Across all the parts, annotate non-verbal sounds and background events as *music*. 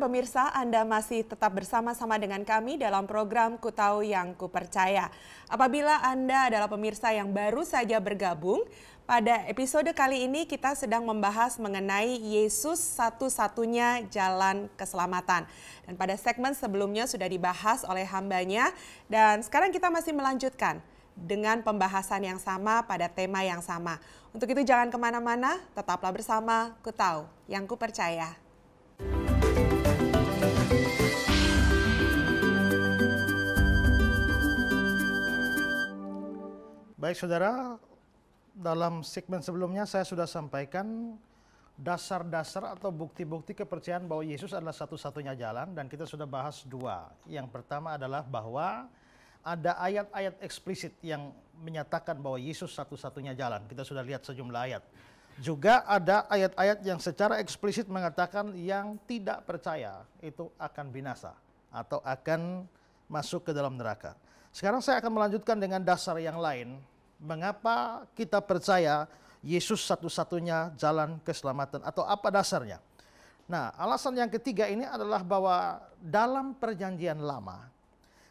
pemirsa Anda masih tetap bersama-sama dengan kami dalam program Kutau Yang Kupercaya. Apabila Anda adalah pemirsa yang baru saja bergabung, pada episode kali ini kita sedang membahas mengenai Yesus satu-satunya jalan keselamatan. Dan pada segmen sebelumnya sudah dibahas oleh hambanya dan sekarang kita masih melanjutkan dengan pembahasan yang sama pada tema yang sama. Untuk itu jangan kemana-mana, tetaplah bersama Ku Tahu Yang Ku Percaya. Baik saudara, dalam segmen sebelumnya saya sudah sampaikan dasar-dasar atau bukti-bukti kepercayaan bahwa Yesus adalah satu-satunya jalan dan kita sudah bahas dua. Yang pertama adalah bahwa ada ayat-ayat eksplisit yang menyatakan bahwa Yesus satu-satunya jalan. Kita sudah lihat sejumlah ayat. Juga ada ayat-ayat yang secara eksplisit mengatakan yang tidak percaya itu akan binasa atau akan masuk ke dalam neraka. Sekarang saya akan melanjutkan dengan dasar yang lain. Mengapa kita percaya Yesus satu-satunya jalan keselamatan atau apa dasarnya? Nah, alasan yang ketiga ini adalah bahwa dalam perjanjian lama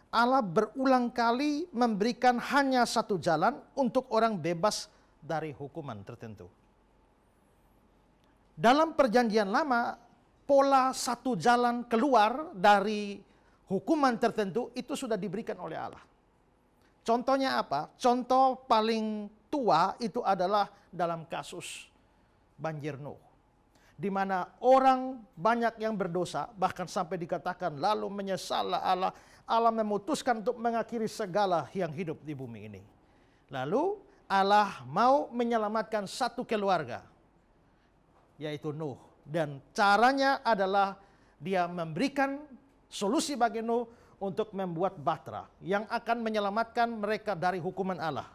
Allah berulang kali memberikan hanya satu jalan untuk orang bebas dari hukuman tertentu. Dalam perjanjian lama, pola satu jalan keluar dari hukuman tertentu itu sudah diberikan oleh Allah. Contohnya apa? Contoh paling tua itu adalah dalam kasus banjir Nuh. Di mana orang banyak yang berdosa, bahkan sampai dikatakan lalu menyesal Allah, Allah memutuskan untuk mengakhiri segala yang hidup di bumi ini. Lalu Allah mau menyelamatkan satu keluarga, yaitu Nuh. Dan caranya adalah dia memberikan solusi bagi Nuh untuk membuat batra yang akan menyelamatkan mereka dari hukuman Allah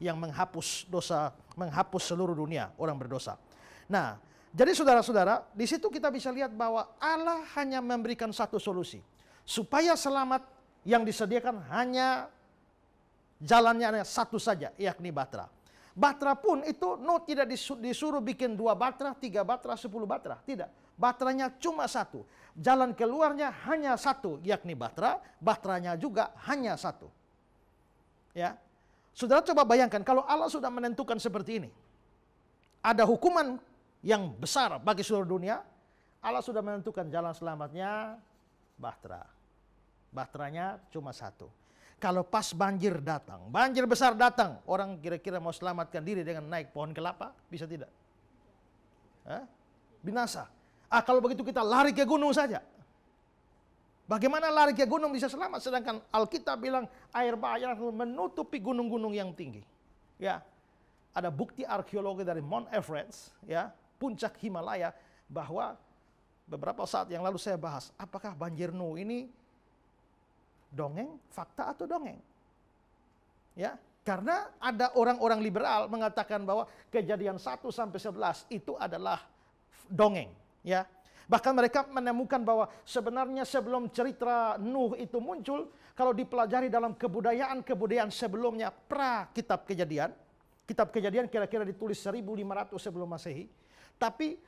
yang menghapus dosa, menghapus seluruh dunia orang berdosa. Nah, jadi saudara-saudara, di situ kita bisa lihat bahwa Allah hanya memberikan satu solusi supaya selamat yang disediakan hanya jalannya hanya satu saja, yakni batra. Batra pun itu no tidak disuruh bikin dua batra, tiga batra, sepuluh batra. Tidak. Batranya cuma satu jalan keluarnya hanya satu, yakni Batra, Batranya juga hanya satu. Ya. Saudara coba bayangkan kalau Allah sudah menentukan seperti ini. Ada hukuman yang besar bagi seluruh dunia, Allah sudah menentukan jalan selamatnya Bahtera. Bahteranya cuma satu. Kalau pas banjir datang, banjir besar datang, orang kira-kira mau selamatkan diri dengan naik pohon kelapa, bisa tidak? Hah? Binasa. Ah kalau begitu kita lari ke gunung saja. Bagaimana lari ke gunung bisa selamat sedangkan Alkitab bilang air bahaya menutupi gunung-gunung yang tinggi. Ya. Ada bukti arkeologi dari Mount Everest, ya, puncak Himalaya bahwa beberapa saat yang lalu saya bahas, apakah banjir Nuh ini dongeng, fakta atau dongeng? Ya, karena ada orang-orang liberal mengatakan bahwa kejadian 1 sampai 11 itu adalah dongeng ya. Bahkan mereka menemukan bahwa sebenarnya sebelum cerita Nuh itu muncul, kalau dipelajari dalam kebudayaan-kebudayaan sebelumnya pra kitab kejadian, kitab kejadian kira-kira ditulis 1500 sebelum Masehi, tapi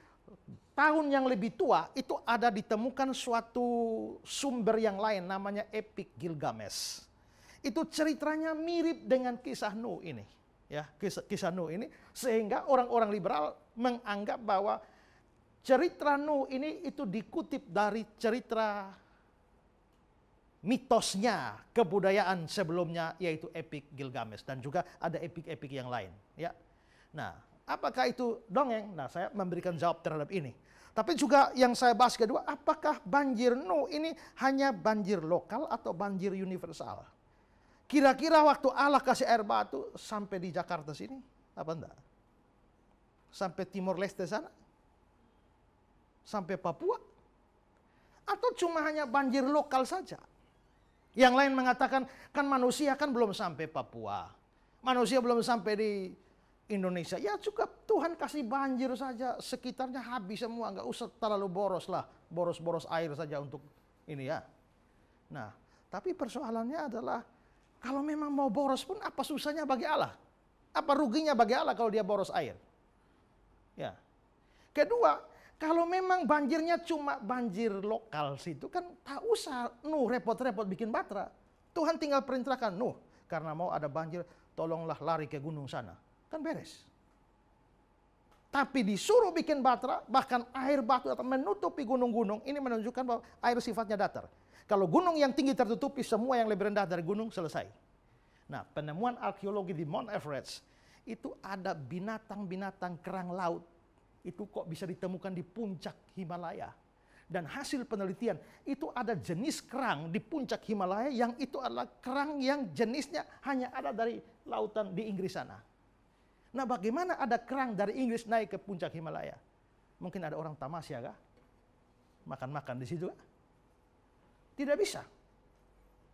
tahun yang lebih tua itu ada ditemukan suatu sumber yang lain namanya Epic Gilgamesh. Itu ceritanya mirip dengan kisah Nuh ini, ya, kisah, kisah Nuh ini sehingga orang-orang liberal menganggap bahwa cerita Nuh ini itu dikutip dari cerita mitosnya kebudayaan sebelumnya yaitu epik Gilgamesh dan juga ada epik-epik yang lain ya. Nah, apakah itu dongeng? Nah, saya memberikan jawab terhadap ini. Tapi juga yang saya bahas kedua, apakah banjir Nuh ini hanya banjir lokal atau banjir universal? Kira-kira waktu Allah kasih air batu sampai di Jakarta sini apa enggak? Sampai Timor Leste sana? sampai Papua? Atau cuma hanya banjir lokal saja? Yang lain mengatakan, kan manusia kan belum sampai Papua. Manusia belum sampai di Indonesia. Ya cukup Tuhan kasih banjir saja, sekitarnya habis semua. Nggak usah terlalu boros lah, boros-boros air saja untuk ini ya. Nah, tapi persoalannya adalah, kalau memang mau boros pun apa susahnya bagi Allah? Apa ruginya bagi Allah kalau dia boros air? Ya. Kedua, kalau memang banjirnya cuma banjir lokal situ kan tak usah Nuh repot-repot bikin batra. Tuhan tinggal perintahkan Nuh karena mau ada banjir tolonglah lari ke gunung sana. Kan beres. Tapi disuruh bikin batra, bahkan air batu atau menutupi gunung-gunung. Ini menunjukkan bahwa air sifatnya datar. Kalau gunung yang tinggi tertutupi, semua yang lebih rendah dari gunung selesai. Nah, penemuan arkeologi di Mount Everest itu ada binatang-binatang kerang laut itu kok bisa ditemukan di puncak Himalaya. Dan hasil penelitian itu ada jenis kerang di puncak Himalaya yang itu adalah kerang yang jenisnya hanya ada dari lautan di Inggris sana. Nah bagaimana ada kerang dari Inggris naik ke puncak Himalaya? Mungkin ada orang tamasya kah? Makan-makan di situ kah? Tidak bisa.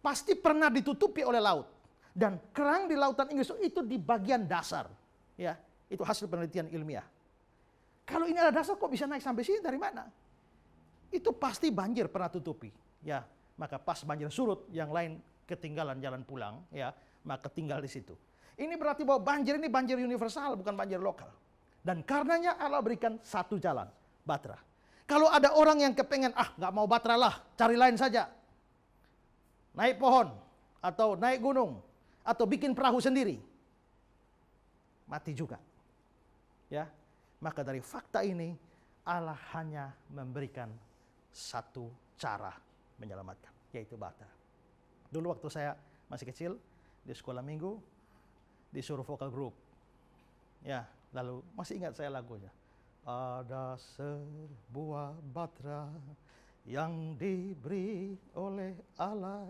Pasti pernah ditutupi oleh laut. Dan kerang di lautan Inggris itu di bagian dasar. ya Itu hasil penelitian ilmiah. Kalau ini ada dasar kok bisa naik sampai sini dari mana? Itu pasti banjir pernah tutupi. Ya, maka pas banjir surut yang lain ketinggalan jalan pulang ya, maka tinggal di situ. Ini berarti bahwa banjir ini banjir universal bukan banjir lokal. Dan karenanya Allah berikan satu jalan, Batra. Kalau ada orang yang kepengen, ah nggak mau Batra lah, cari lain saja. Naik pohon, atau naik gunung, atau bikin perahu sendiri. Mati juga. Ya, maka dari fakta ini Allah hanya memberikan satu cara menyelamatkan, yaitu bata. Dulu waktu saya masih kecil di sekolah minggu disuruh vokal grup, Ya, lalu masih ingat saya lagunya. Ada sebuah batra yang diberi oleh Allah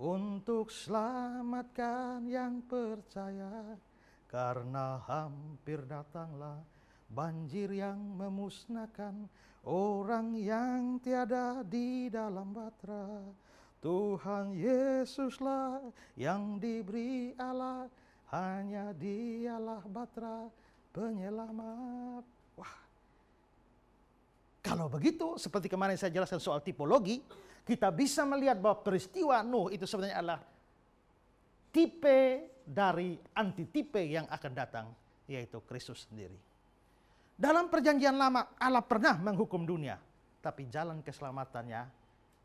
untuk selamatkan yang percaya karena hampir datanglah banjir yang memusnahkan orang yang tiada di dalam batra. Tuhan Yesuslah yang diberi Allah, hanya dialah batra penyelamat. Wah, kalau begitu, seperti kemarin saya jelaskan soal tipologi, kita bisa melihat bahwa peristiwa Nuh itu sebenarnya adalah tipe dari antitipe yang akan datang, yaitu Kristus sendiri. Dalam perjanjian lama Allah pernah menghukum dunia. Tapi jalan keselamatannya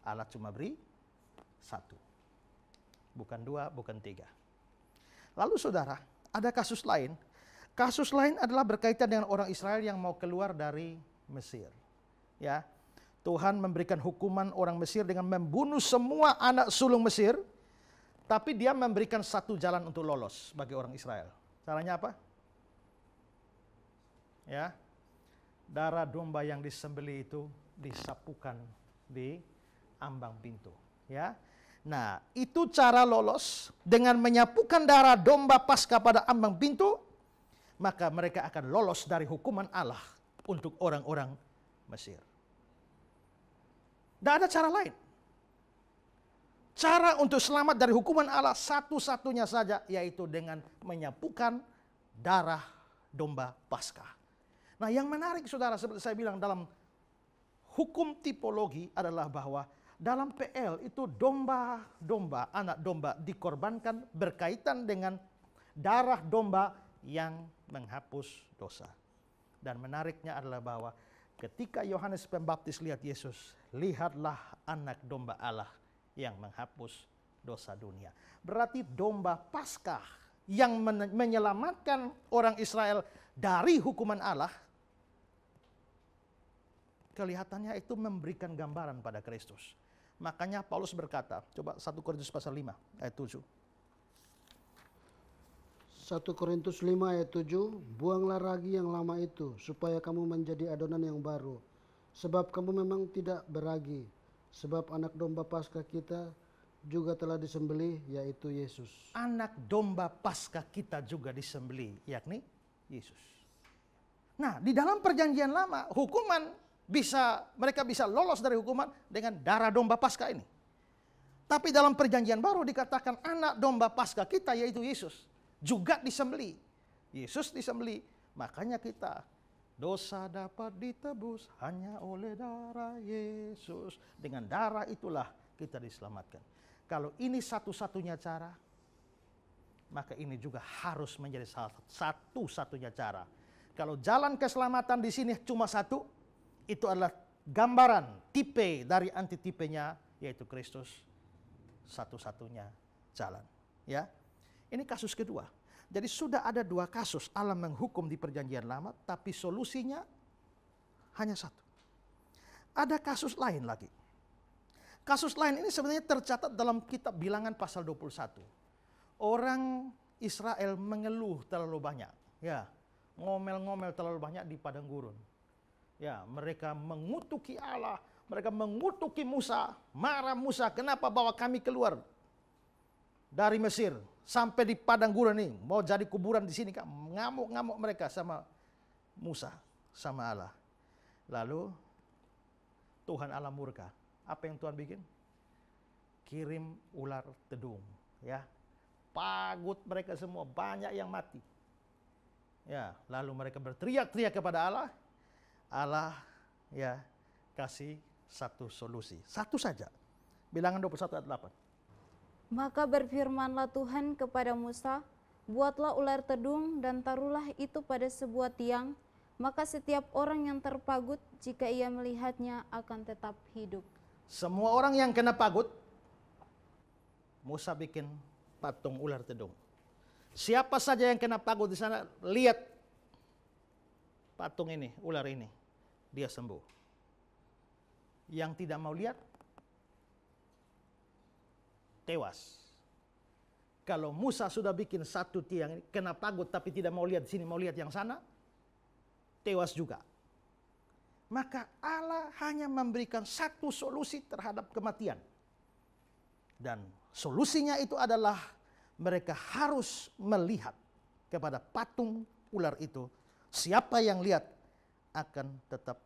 Allah cuma beri satu. Bukan dua, bukan tiga. Lalu saudara, ada kasus lain. Kasus lain adalah berkaitan dengan orang Israel yang mau keluar dari Mesir. Ya, Tuhan memberikan hukuman orang Mesir dengan membunuh semua anak sulung Mesir. Tapi dia memberikan satu jalan untuk lolos bagi orang Israel. Caranya apa? Ya, darah domba yang disembeli itu disapukan di ambang pintu, ya. Nah, itu cara lolos dengan menyapukan darah domba pasca pada ambang pintu, maka mereka akan lolos dari hukuman Allah untuk orang-orang Mesir. Tidak ada cara lain. Cara untuk selamat dari hukuman Allah satu-satunya saja yaitu dengan menyapukan darah domba Paskah. Nah yang menarik saudara seperti saya bilang dalam hukum tipologi adalah bahwa dalam PL itu domba-domba, anak domba dikorbankan berkaitan dengan darah domba yang menghapus dosa. Dan menariknya adalah bahwa ketika Yohanes Pembaptis lihat Yesus, lihatlah anak domba Allah yang menghapus dosa dunia. Berarti domba Paskah yang menyelamatkan orang Israel dari hukuman Allah kelihatannya itu memberikan gambaran pada Kristus. Makanya Paulus berkata, coba 1 Korintus pasal 5 ayat 7. 1 Korintus 5 ayat 7, buanglah ragi yang lama itu supaya kamu menjadi adonan yang baru. Sebab kamu memang tidak beragi, sebab anak domba Paskah kita juga telah disembelih yaitu Yesus. Anak domba Paskah kita juga disembelih yakni Yesus. Nah, di dalam perjanjian lama hukuman bisa mereka bisa lolos dari hukuman dengan darah domba pasca ini. Tapi dalam perjanjian baru dikatakan anak domba pasca kita yaitu Yesus juga disembeli. Yesus disembeli, makanya kita dosa dapat ditebus hanya oleh darah Yesus. Dengan darah itulah kita diselamatkan. Kalau ini satu-satunya cara, maka ini juga harus menjadi satu-satunya cara. Kalau jalan keselamatan di sini cuma satu, itu adalah gambaran tipe dari antitipenya yaitu Kristus satu-satunya jalan ya ini kasus kedua jadi sudah ada dua kasus Allah menghukum di perjanjian lama tapi solusinya hanya satu ada kasus lain lagi kasus lain ini sebenarnya tercatat dalam kitab bilangan pasal 21 orang Israel mengeluh terlalu banyak ya ngomel-ngomel terlalu banyak di padang gurun Ya, mereka mengutuki Allah, mereka mengutuki Musa, marah Musa, kenapa bawa kami keluar dari Mesir sampai di padang gurun nih, mau jadi kuburan di sini kan? Ngamuk-ngamuk mereka sama Musa, sama Allah. Lalu Tuhan Allah murka. Apa yang Tuhan bikin? Kirim ular tedung, ya. Pagut mereka semua, banyak yang mati. Ya, lalu mereka berteriak-teriak kepada Allah, Allah ya kasih satu solusi, satu saja. Bilangan 21 ayat 8. Maka berfirmanlah Tuhan kepada Musa, buatlah ular tedung dan taruhlah itu pada sebuah tiang, maka setiap orang yang terpagut jika ia melihatnya akan tetap hidup. Semua orang yang kena pagut, Musa bikin patung ular tedung. Siapa saja yang kena pagut di sana, lihat patung ini, ular ini, dia sembuh. Yang tidak mau lihat, tewas. Kalau Musa sudah bikin satu tiang, kena pagut tapi tidak mau lihat sini, mau lihat yang sana, tewas juga. Maka Allah hanya memberikan satu solusi terhadap kematian. Dan solusinya itu adalah mereka harus melihat kepada patung ular itu Siapa yang lihat akan tetap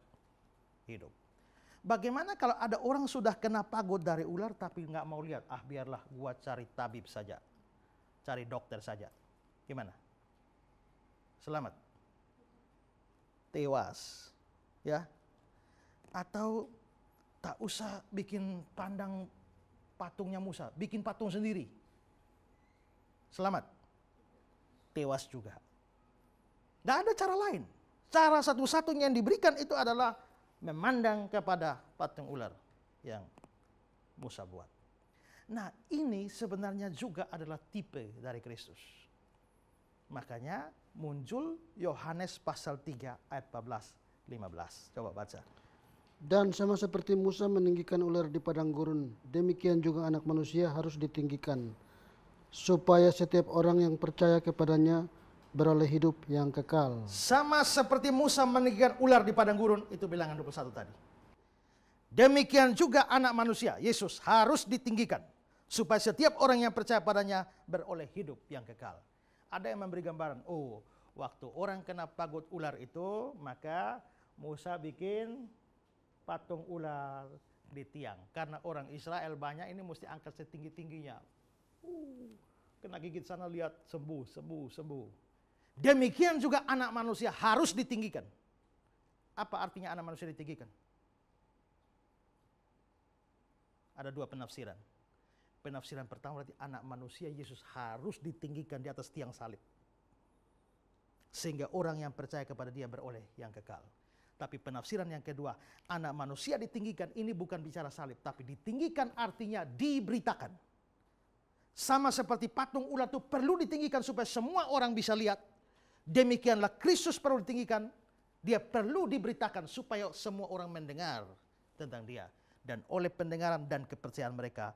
hidup. Bagaimana kalau ada orang sudah kena pagod dari ular tapi nggak mau lihat? Ah biarlah gua cari tabib saja. Cari dokter saja. Gimana? Selamat. Tewas. Ya. Atau tak usah bikin pandang patungnya Musa, bikin patung sendiri. Selamat. Tewas juga. Tidak ada cara lain. Cara satu-satunya yang diberikan itu adalah memandang kepada patung ular yang Musa buat. Nah ini sebenarnya juga adalah tipe dari Kristus. Makanya muncul Yohanes pasal 3 ayat 14, 15. Coba baca. Dan sama seperti Musa meninggikan ular di padang gurun, demikian juga anak manusia harus ditinggikan, supaya setiap orang yang percaya kepadanya beroleh hidup yang kekal. Sama seperti Musa meninggikan ular di padang gurun, itu bilangan 21 tadi. Demikian juga anak manusia, Yesus harus ditinggikan. Supaya setiap orang yang percaya padanya beroleh hidup yang kekal. Ada yang memberi gambaran, oh waktu orang kena pagut ular itu, maka Musa bikin patung ular di tiang. Karena orang Israel banyak ini mesti angkat setinggi-tingginya. Uh, kena gigit sana lihat sembuh, sembuh, sembuh. Demikian juga anak manusia harus ditinggikan. Apa artinya anak manusia ditinggikan? Ada dua penafsiran. Penafsiran pertama berarti anak manusia Yesus harus ditinggikan di atas tiang salib. Sehingga orang yang percaya kepada dia beroleh yang kekal. Tapi penafsiran yang kedua, anak manusia ditinggikan ini bukan bicara salib. Tapi ditinggikan artinya diberitakan. Sama seperti patung ular itu perlu ditinggikan supaya semua orang bisa lihat Demikianlah Kristus perlu ditinggikan. Dia perlu diberitakan supaya semua orang mendengar tentang dia. Dan oleh pendengaran dan kepercayaan mereka,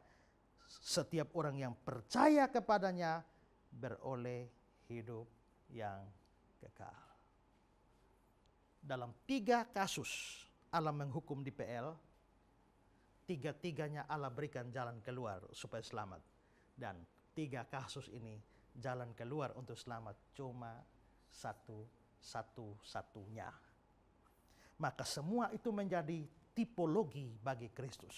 setiap orang yang percaya kepadanya beroleh hidup yang kekal. Dalam tiga kasus Allah menghukum di PL, tiga-tiganya Allah berikan jalan keluar supaya selamat. Dan tiga kasus ini jalan keluar untuk selamat cuma satu-satu-satunya. Maka semua itu menjadi tipologi bagi Kristus.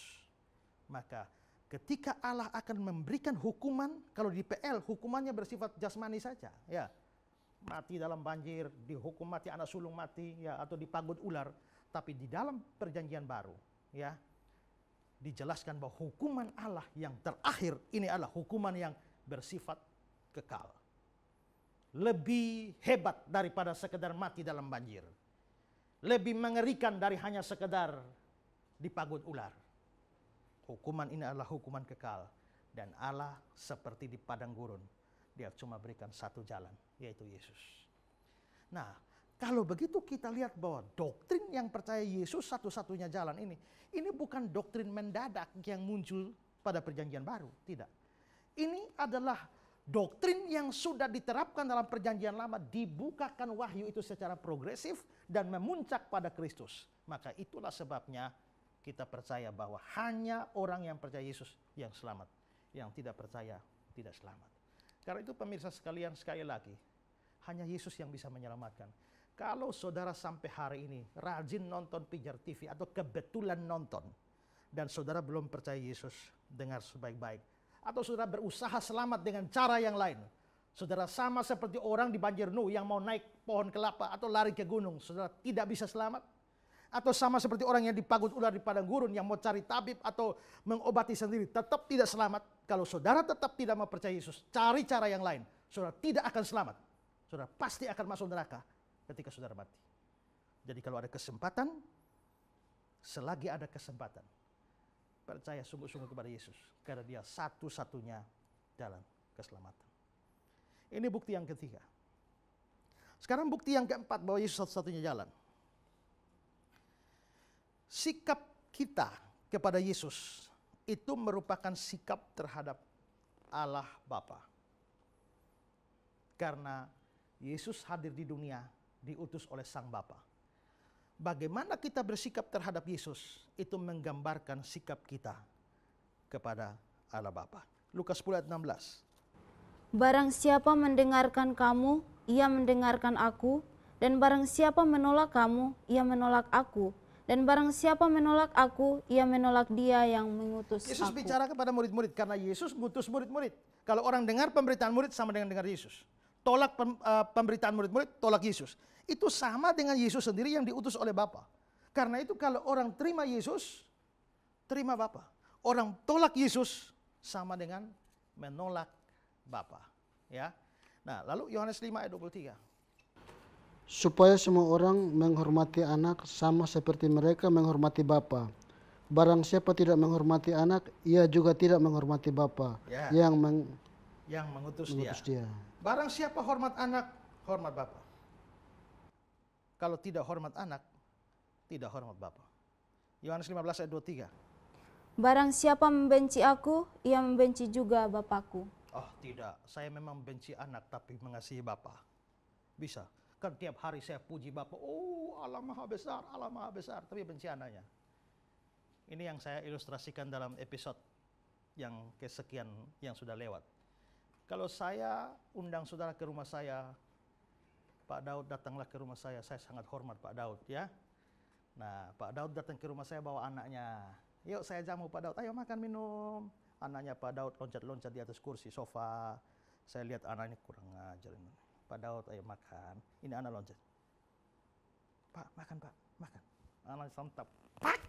Maka ketika Allah akan memberikan hukuman, kalau di PL hukumannya bersifat jasmani saja, ya. Mati dalam banjir, dihukum mati anak sulung mati, ya atau dipagut ular, tapi di dalam perjanjian baru, ya. Dijelaskan bahwa hukuman Allah yang terakhir ini adalah hukuman yang bersifat kekal lebih hebat daripada sekedar mati dalam banjir. Lebih mengerikan dari hanya sekedar dipagut ular. Hukuman ini adalah hukuman kekal. Dan Allah seperti di padang gurun. Dia cuma berikan satu jalan, yaitu Yesus. Nah, kalau begitu kita lihat bahwa doktrin yang percaya Yesus satu-satunya jalan ini, ini bukan doktrin mendadak yang muncul pada perjanjian baru, tidak. Ini adalah doktrin yang sudah diterapkan dalam perjanjian lama dibukakan wahyu itu secara progresif dan memuncak pada Kristus. Maka itulah sebabnya kita percaya bahwa hanya orang yang percaya Yesus yang selamat. Yang tidak percaya tidak selamat. Karena itu pemirsa sekalian sekali lagi, hanya Yesus yang bisa menyelamatkan. Kalau saudara sampai hari ini rajin nonton pijar TV atau kebetulan nonton dan saudara belum percaya Yesus, dengar sebaik-baik atau saudara berusaha selamat dengan cara yang lain. Saudara sama seperti orang di banjir Nuh yang mau naik pohon kelapa atau lari ke gunung. Saudara tidak bisa selamat. Atau sama seperti orang yang dipagut ular di padang gurun yang mau cari tabib atau mengobati sendiri. Tetap tidak selamat. Kalau saudara tetap tidak mau percaya Yesus, cari cara yang lain. Saudara tidak akan selamat. Saudara pasti akan masuk neraka ketika saudara mati. Jadi kalau ada kesempatan, selagi ada kesempatan, percaya sungguh-sungguh kepada Yesus karena dia satu-satunya jalan keselamatan. Ini bukti yang ketiga. Sekarang bukti yang keempat bahwa Yesus satu-satunya jalan. Sikap kita kepada Yesus itu merupakan sikap terhadap Allah Bapa. Karena Yesus hadir di dunia diutus oleh Sang Bapa bagaimana kita bersikap terhadap Yesus itu menggambarkan sikap kita kepada Allah Bapa. Lukas 10 ayat 16. Barang siapa mendengarkan kamu, ia mendengarkan aku, dan barang siapa menolak kamu, ia menolak aku, dan barang siapa menolak aku, ia menolak dia yang mengutus Yesus aku. Yesus bicara kepada murid-murid karena Yesus mengutus murid-murid. Kalau orang dengar pemberitaan murid sama dengan dengar Yesus. Tolak eh, pemberitaan murid-murid, tolak Yesus itu sama dengan Yesus sendiri yang diutus oleh Bapa. Karena itu kalau orang terima Yesus, terima Bapa. Orang tolak Yesus sama dengan menolak Bapa. Ya. Nah, lalu Yohanes 5 ayat 23 supaya semua orang menghormati anak sama seperti mereka menghormati Bapa. Barang siapa tidak menghormati anak, ia juga tidak menghormati Bapa ya. yang meng yang mengutus, mengutus dia. dia. Barang siapa hormat anak, hormat Bapa. Kalau tidak hormat anak, tidak hormat Bapa. Yohanes 15 ayat 23. Barang siapa membenci aku, ia membenci juga Bapakku. Oh tidak, saya memang benci anak tapi mengasihi Bapa. Bisa. Kan tiap hari saya puji bapak. oh Allah Maha Besar, Allah Maha Besar, tapi benci anaknya. Ini yang saya ilustrasikan dalam episode yang kesekian yang sudah lewat. Kalau saya undang saudara ke rumah saya, Pak Daud datanglah ke rumah saya, saya sangat hormat Pak Daud ya. Nah, Pak Daud datang ke rumah saya bawa anaknya. Yuk saya jamu Pak Daud, ayo makan minum. Anaknya Pak Daud loncat-loncat di atas kursi sofa. Saya lihat anak ini kurang ajar. ini. Pak Daud ayo makan. Ini anak loncat. Pak, makan Pak, makan. Anak santap. Pak!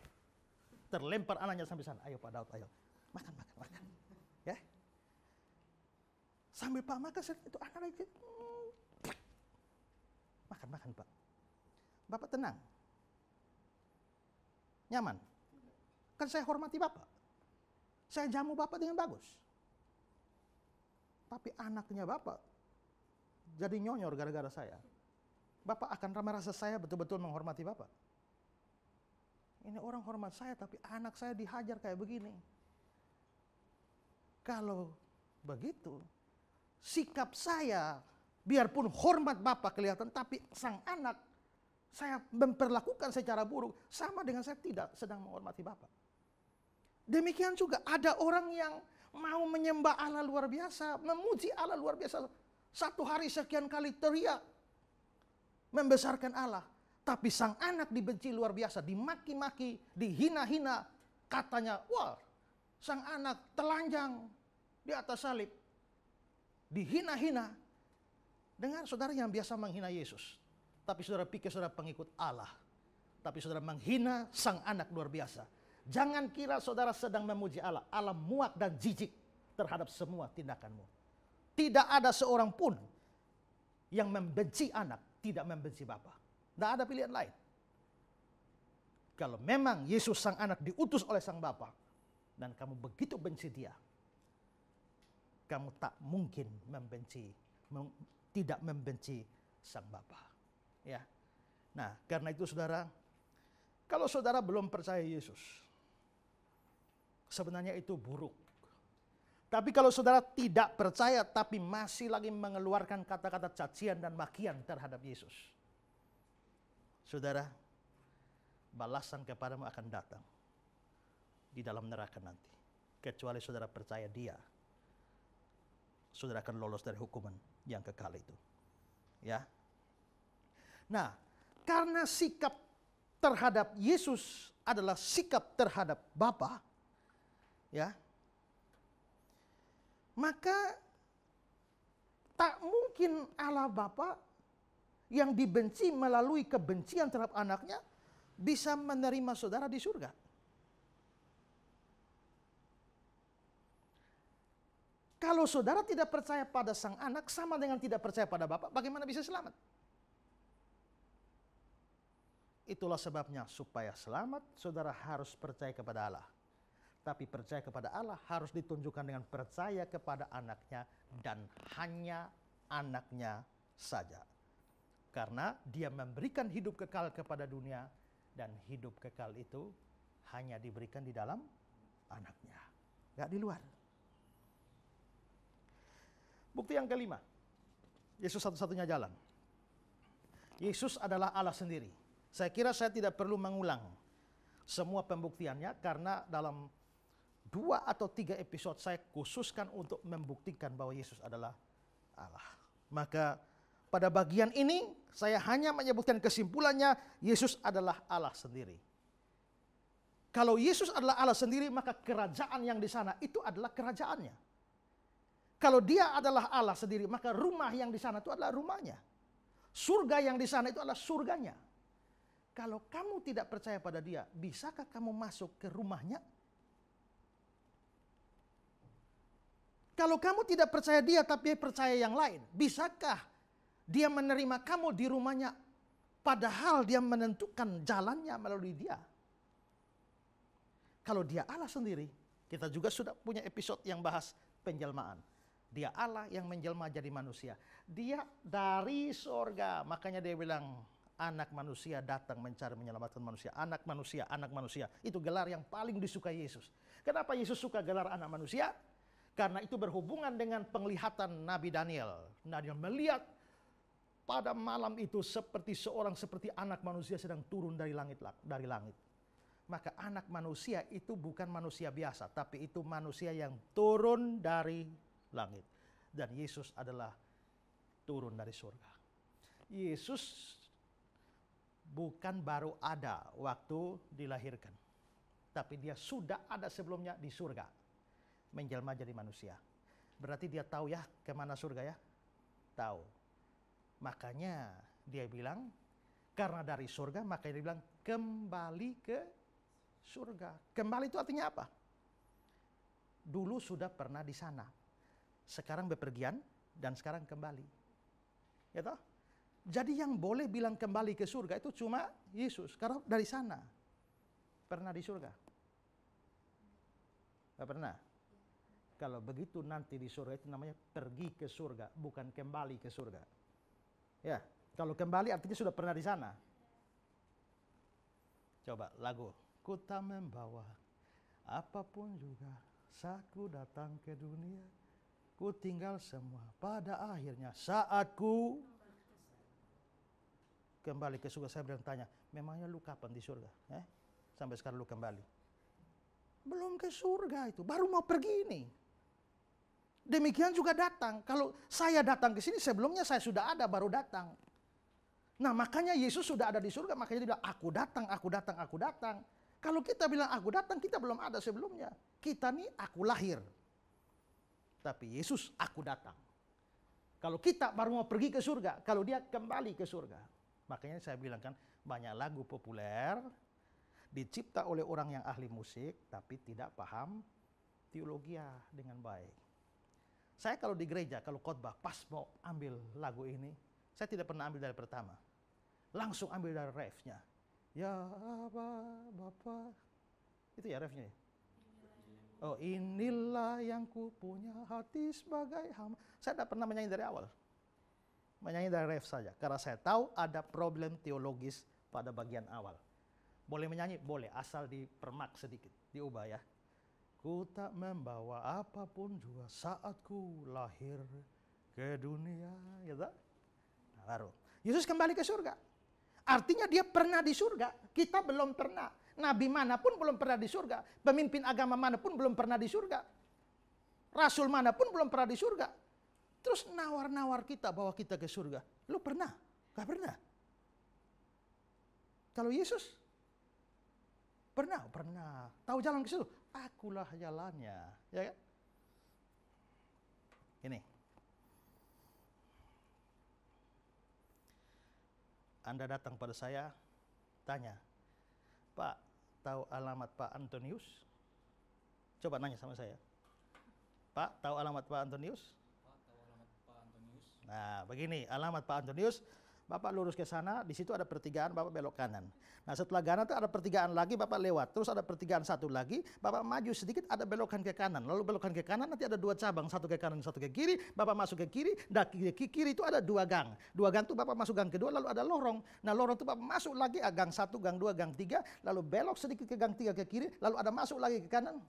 Terlempar anaknya sampai sana. Ayo Pak Daud, ayo. Makan, makan, makan. Ya. Sambil Pak makan, itu anak lagi. Hmm makan makan pak bapak tenang nyaman kan saya hormati bapak saya jamu bapak dengan bagus tapi anaknya bapak jadi nyonyor gara-gara saya bapak akan rasa saya betul-betul menghormati bapak ini orang hormat saya tapi anak saya dihajar kayak begini kalau begitu sikap saya biarpun hormat bapak kelihatan, tapi sang anak saya memperlakukan secara buruk sama dengan saya tidak sedang menghormati bapak. Demikian juga ada orang yang mau menyembah Allah luar biasa, memuji Allah luar biasa. Satu hari sekian kali teriak, membesarkan Allah. Tapi sang anak dibenci luar biasa, dimaki-maki, dihina-hina. Katanya, wah sang anak telanjang di atas salib. Dihina-hina, Dengar saudara yang biasa menghina Yesus, tapi saudara pikir saudara pengikut Allah, tapi saudara menghina sang anak luar biasa. Jangan kira saudara sedang memuji Allah. Allah muak dan jijik terhadap semua tindakanmu. Tidak ada seorang pun yang membenci anak, tidak membenci Bapa. Tidak ada pilihan lain. Kalau memang Yesus sang anak diutus oleh sang Bapa dan kamu begitu benci dia, kamu tak mungkin membenci tidak membenci sang Bapa. Ya. Nah, karena itu Saudara, kalau Saudara belum percaya Yesus, sebenarnya itu buruk. Tapi kalau Saudara tidak percaya tapi masih lagi mengeluarkan kata-kata cacian dan makian terhadap Yesus. Saudara, balasan kepadamu akan datang di dalam neraka nanti. Kecuali saudara percaya dia, saudara akan lolos dari hukuman yang kekal itu. Ya. Nah, karena sikap terhadap Yesus adalah sikap terhadap Bapa, ya. Maka tak mungkin Allah Bapa yang dibenci melalui kebencian terhadap anaknya bisa menerima saudara di surga. Kalau saudara tidak percaya pada sang anak sama dengan tidak percaya pada Bapak, bagaimana bisa selamat? Itulah sebabnya supaya selamat saudara harus percaya kepada Allah. Tapi percaya kepada Allah harus ditunjukkan dengan percaya kepada anaknya dan hanya anaknya saja. Karena dia memberikan hidup kekal kepada dunia dan hidup kekal itu hanya diberikan di dalam anaknya. Gak di luar. Bukti yang kelima. Yesus satu-satunya jalan. Yesus adalah Allah sendiri. Saya kira saya tidak perlu mengulang semua pembuktiannya karena dalam dua atau tiga episode saya khususkan untuk membuktikan bahwa Yesus adalah Allah. Maka pada bagian ini saya hanya menyebutkan kesimpulannya Yesus adalah Allah sendiri. Kalau Yesus adalah Allah sendiri maka kerajaan yang di sana itu adalah kerajaannya. Kalau dia adalah Allah sendiri, maka rumah yang di sana itu adalah rumahnya. Surga yang di sana itu adalah surganya. Kalau kamu tidak percaya pada dia, bisakah kamu masuk ke rumahnya? Kalau kamu tidak percaya dia tapi percaya yang lain, bisakah dia menerima kamu di rumahnya padahal dia menentukan jalannya melalui dia? Kalau dia Allah sendiri, kita juga sudah punya episode yang bahas penjelmaan. Dia Allah yang menjelma jadi manusia. Dia dari sorga. Makanya dia bilang, anak manusia datang mencari menyelamatkan manusia. Anak manusia, anak manusia. Itu gelar yang paling disukai Yesus. Kenapa Yesus suka gelar anak manusia? Karena itu berhubungan dengan penglihatan Nabi Daniel. Daniel melihat pada malam itu seperti seorang seperti anak manusia sedang turun dari langit dari langit maka anak manusia itu bukan manusia biasa, tapi itu manusia yang turun dari langit. Dan Yesus adalah turun dari surga. Yesus bukan baru ada waktu dilahirkan. Tapi dia sudah ada sebelumnya di surga. Menjelma jadi manusia. Berarti dia tahu ya kemana surga ya? Tahu. Makanya dia bilang, karena dari surga makanya dia bilang kembali ke surga. Kembali itu artinya apa? Dulu sudah pernah di sana sekarang bepergian dan sekarang kembali. Ya toh? Jadi yang boleh bilang kembali ke surga itu cuma Yesus. Karena dari sana pernah di surga. Gak pernah. Kalau begitu nanti di surga itu namanya pergi ke surga, bukan kembali ke surga. Ya, kalau kembali artinya sudah pernah di sana. Coba lagu. Ku tak membawa apapun juga. Saat ku datang ke dunia ku tinggal semua. Pada akhirnya saat ku kembali ke surga, saya bertanya, memangnya lu kapan di surga? Eh? Sampai sekarang lu kembali. Belum ke surga itu, baru mau pergi ini. Demikian juga datang. Kalau saya datang ke sini, sebelumnya saya sudah ada, baru datang. Nah makanya Yesus sudah ada di surga, makanya dia bilang, aku datang, aku datang, aku datang. Kalau kita bilang aku datang, kita belum ada sebelumnya. Kita nih aku lahir. Tapi Yesus, aku datang. Kalau kita baru mau pergi ke surga, kalau dia kembali ke surga. Makanya saya bilang kan, banyak lagu populer dicipta oleh orang yang ahli musik, tapi tidak paham teologi ya, dengan baik. Saya kalau di gereja, kalau khotbah pas mau ambil lagu ini, saya tidak pernah ambil dari pertama. Langsung ambil dari refnya. Ya apa bapak? Itu ya refnya ya. Oh inilah yang ku punya hati sebagai hamba. Saya tidak pernah menyanyi dari awal. Menyanyi dari ref saja. Karena saya tahu ada problem teologis pada bagian awal. Boleh menyanyi? Boleh. Asal dipermak sedikit. Diubah ya. Ku tak membawa apapun juga saat ku lahir ke dunia. Gitu. Nah, baru. Yesus kembali ke surga. Artinya dia pernah di surga. Kita belum pernah. Nabi mana pun belum pernah di surga. Pemimpin agama mana pun belum pernah di surga. Rasul mana pun belum pernah di surga. Terus nawar-nawar kita bahwa kita ke surga. Lu pernah? Gak pernah. Kalau Yesus? Pernah? Pernah. Tahu jalan ke situ? Akulah jalannya. Ya kan? Ini. Anda datang pada saya, tanya, Pak, tahu alamat Pak Antonius? Coba nanya sama saya. Pak, tahu alamat Pak Antonius? Nah, begini, alamat Pak Antonius Bapak lurus ke sana, di situ ada pertigaan, Bapak belok kanan. Nah setelah kanan itu ada pertigaan lagi, Bapak lewat. Terus ada pertigaan satu lagi, Bapak maju sedikit, ada belokan ke kanan. Lalu belokan ke kanan, nanti ada dua cabang, satu ke kanan, satu ke kiri. Bapak masuk ke kiri, dan kiri, kiri itu ada dua gang. Dua gang itu Bapak masuk gang kedua, lalu ada lorong. Nah lorong itu Bapak masuk lagi, ah, gang satu, gang dua, gang tiga. Lalu belok sedikit ke gang tiga ke kiri, lalu ada masuk lagi ke kanan,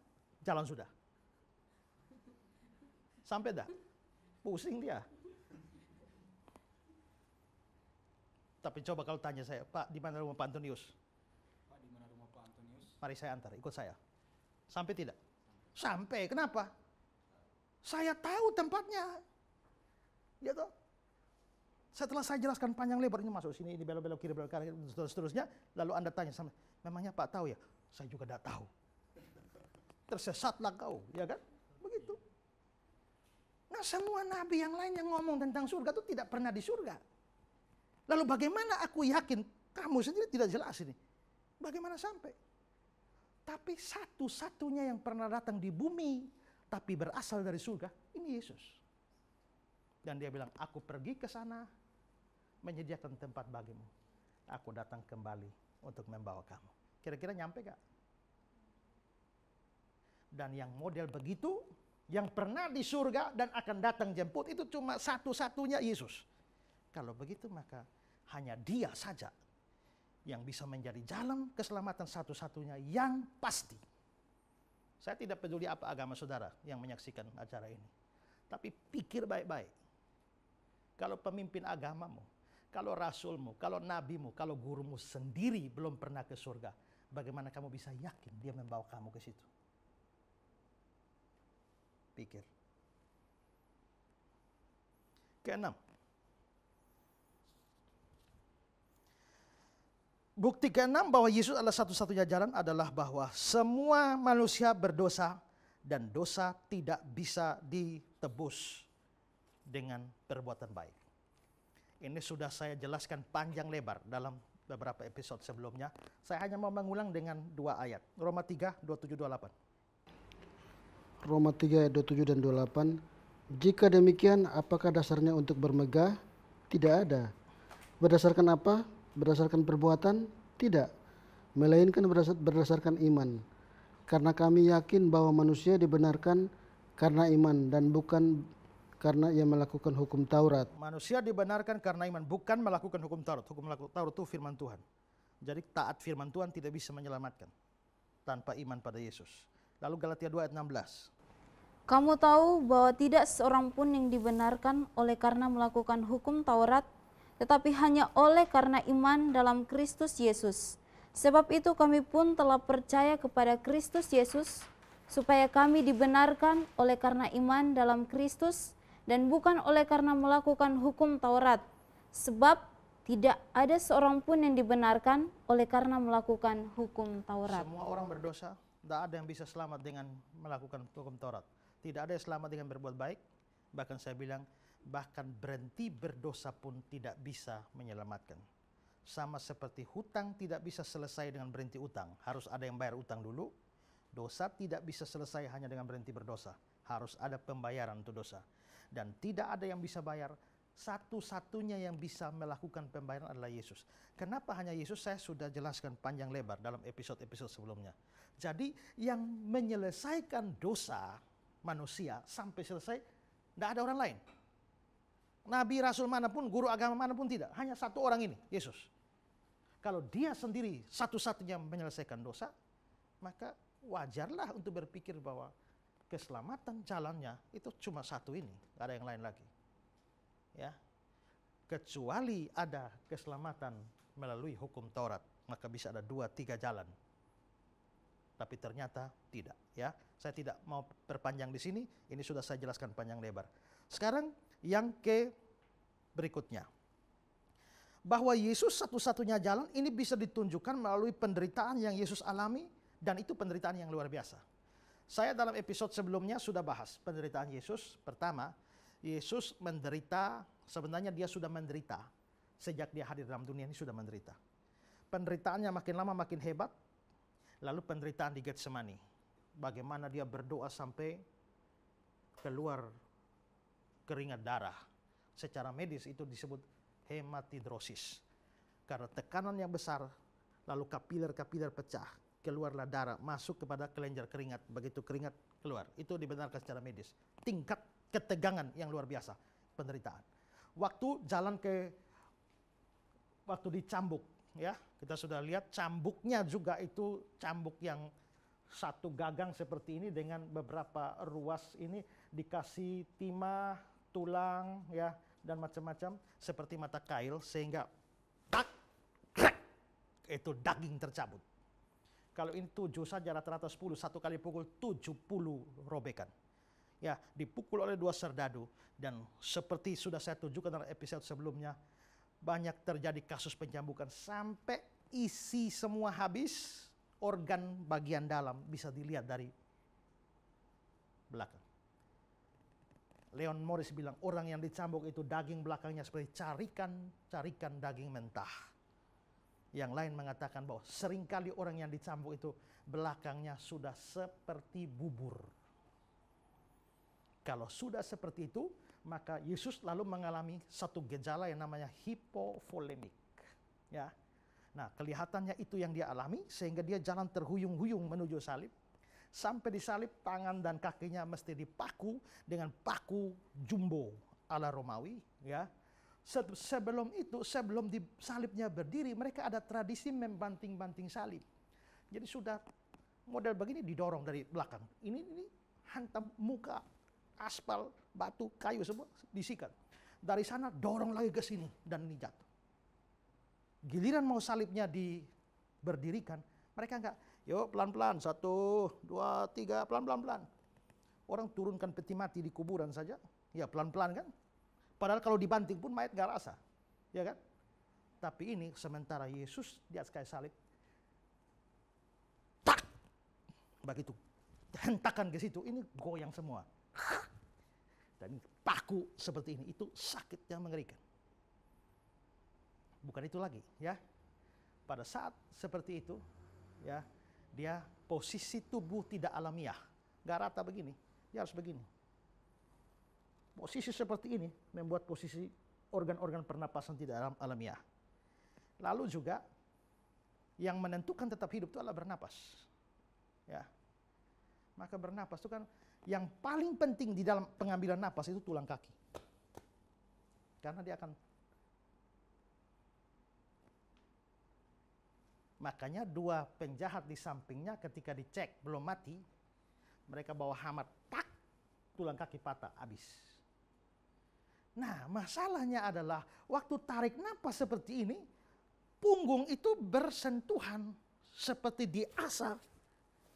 jalan sudah. Sampai dah. Pusing dia. Tapi coba kalau tanya saya, Pak, di mana rumah Pak Antonius? Pak, di mana rumah Pak Antonius? Mari saya antar, ikut saya. Sampai tidak? Sampai. Kenapa? Saya tahu tempatnya. Ya toh? Setelah saya jelaskan panjang lebar ini masuk sini, ini belok-belok kiri belok kanan dan seterusnya, lalu Anda tanya sama, memangnya Pak tahu ya? Saya juga tidak tahu. Tersesatlah kau, ya kan? Begitu. Nah, semua nabi yang lain yang ngomong tentang surga itu tidak pernah di surga. Lalu bagaimana aku yakin kamu sendiri tidak jelas ini? Bagaimana sampai? Tapi satu-satunya yang pernah datang di bumi tapi berasal dari surga, ini Yesus. Dan dia bilang, aku pergi ke sana menyediakan tempat bagimu. Aku datang kembali untuk membawa kamu. Kira-kira nyampe gak? Dan yang model begitu, yang pernah di surga dan akan datang jemput, itu cuma satu-satunya Yesus. Kalau begitu maka hanya dia saja yang bisa menjadi jalan keselamatan satu-satunya yang pasti. Saya tidak peduli apa agama saudara yang menyaksikan acara ini. Tapi pikir baik-baik. Kalau pemimpin agamamu, kalau rasulmu, kalau nabimu, kalau gurumu sendiri belum pernah ke surga, bagaimana kamu bisa yakin dia membawa kamu ke situ? Pikir. Keenam, Bukti keenam bahwa Yesus adalah satu-satunya jalan adalah bahwa semua manusia berdosa dan dosa tidak bisa ditebus dengan perbuatan baik. Ini sudah saya jelaskan panjang lebar dalam beberapa episode sebelumnya. Saya hanya mau mengulang dengan dua ayat. Roma 3, 27, 28. Roma 3, 27 dan 28. Jika demikian, apakah dasarnya untuk bermegah? Tidak ada. Berdasarkan apa? berdasarkan perbuatan? Tidak, melainkan berdasarkan iman. Karena kami yakin bahwa manusia dibenarkan karena iman dan bukan karena ia melakukan hukum Taurat. Manusia dibenarkan karena iman, bukan melakukan hukum Taurat. Hukum melakukan Taurat itu firman Tuhan. Jadi taat firman Tuhan tidak bisa menyelamatkan tanpa iman pada Yesus. Lalu Galatia 2 ayat 16. Kamu tahu bahwa tidak seorang pun yang dibenarkan oleh karena melakukan hukum Taurat tetapi hanya oleh karena iman dalam Kristus Yesus. Sebab itu kami pun telah percaya kepada Kristus Yesus, supaya kami dibenarkan oleh karena iman dalam Kristus dan bukan oleh karena melakukan hukum Taurat. Sebab tidak ada seorang pun yang dibenarkan oleh karena melakukan hukum Taurat. Semua orang berdosa, tidak ada yang bisa selamat dengan melakukan hukum Taurat. Tidak ada yang selamat dengan berbuat baik. Bahkan saya bilang, bahkan berhenti berdosa pun tidak bisa menyelamatkan. Sama seperti hutang tidak bisa selesai dengan berhenti utang, harus ada yang bayar utang dulu. Dosa tidak bisa selesai hanya dengan berhenti berdosa, harus ada pembayaran untuk dosa. Dan tidak ada yang bisa bayar, satu-satunya yang bisa melakukan pembayaran adalah Yesus. Kenapa hanya Yesus? Saya sudah jelaskan panjang lebar dalam episode-episode sebelumnya. Jadi yang menyelesaikan dosa manusia sampai selesai, tidak ada orang lain nabi rasul manapun, guru agama manapun tidak. Hanya satu orang ini, Yesus. Kalau dia sendiri satu-satunya menyelesaikan dosa, maka wajarlah untuk berpikir bahwa keselamatan jalannya itu cuma satu ini, gak ada yang lain lagi. Ya. Kecuali ada keselamatan melalui hukum Taurat, maka bisa ada dua tiga jalan. Tapi ternyata tidak, ya. Saya tidak mau perpanjang di sini, ini sudah saya jelaskan panjang lebar. Sekarang yang ke berikutnya. Bahwa Yesus satu-satunya jalan ini bisa ditunjukkan melalui penderitaan yang Yesus alami dan itu penderitaan yang luar biasa. Saya dalam episode sebelumnya sudah bahas penderitaan Yesus. Pertama, Yesus menderita, sebenarnya dia sudah menderita. Sejak dia hadir dalam dunia ini sudah menderita. Penderitaannya makin lama makin hebat. Lalu penderitaan di Getsemani. Bagaimana dia berdoa sampai keluar keringat darah. Secara medis itu disebut hematidrosis. Karena tekanan yang besar, lalu kapiler-kapiler pecah, keluarlah darah masuk kepada kelenjar keringat. Begitu keringat keluar, itu dibenarkan secara medis. Tingkat ketegangan yang luar biasa, penderitaan. Waktu jalan ke waktu dicambuk, ya kita sudah lihat cambuknya juga itu cambuk yang satu gagang seperti ini dengan beberapa ruas ini dikasih timah tulang ya dan macam-macam seperti mata kail sehingga tak krek itu daging tercabut. Kalau ini tujuh saja rata-rata sepuluh, satu kali pukul tujuh puluh robekan. Ya, dipukul oleh dua serdadu dan seperti sudah saya tunjukkan dalam episode sebelumnya, banyak terjadi kasus penjambukan sampai isi semua habis, organ bagian dalam bisa dilihat dari belakang. Leon Morris bilang, orang yang dicambuk itu daging belakangnya seperti carikan, carikan daging mentah. Yang lain mengatakan bahwa seringkali orang yang dicambuk itu belakangnya sudah seperti bubur. Kalau sudah seperti itu, maka Yesus lalu mengalami satu gejala yang namanya hipovolemik. Ya. Nah, kelihatannya itu yang dia alami sehingga dia jalan terhuyung-huyung menuju salib sampai disalib tangan dan kakinya mesti dipaku dengan paku jumbo ala Romawi ya sebelum itu sebelum disalibnya berdiri mereka ada tradisi membanting-banting salib jadi sudah model begini didorong dari belakang ini ini hantam muka aspal batu kayu semua disikat dari sana dorong lagi ke sini dan ini jatuh giliran mau salibnya diberdirikan mereka enggak Yuk pelan-pelan, satu, dua, tiga, pelan-pelan-pelan. Orang turunkan peti mati di kuburan saja, ya pelan-pelan kan. Padahal kalau dibanting pun mayat gak rasa, ya kan? Tapi ini sementara Yesus di atas kayu salib, tak, begitu hentakan ke situ, ini goyang semua. Dan paku seperti ini, itu sakit yang mengerikan. Bukan itu lagi, ya. Pada saat seperti itu, ya dia posisi tubuh tidak alamiah. Nggak rata begini, dia harus begini. Posisi seperti ini membuat posisi organ-organ pernapasan tidak alamiah. Lalu juga yang menentukan tetap hidup itu adalah bernapas. Ya. Maka bernapas itu kan yang paling penting di dalam pengambilan napas itu tulang kaki. Karena dia akan Makanya dua penjahat di sampingnya ketika dicek belum mati, mereka bawa Hamat, tak, tulang kaki patah, habis. Nah, masalahnya adalah waktu tarik napas seperti ini, punggung itu bersentuhan seperti diasah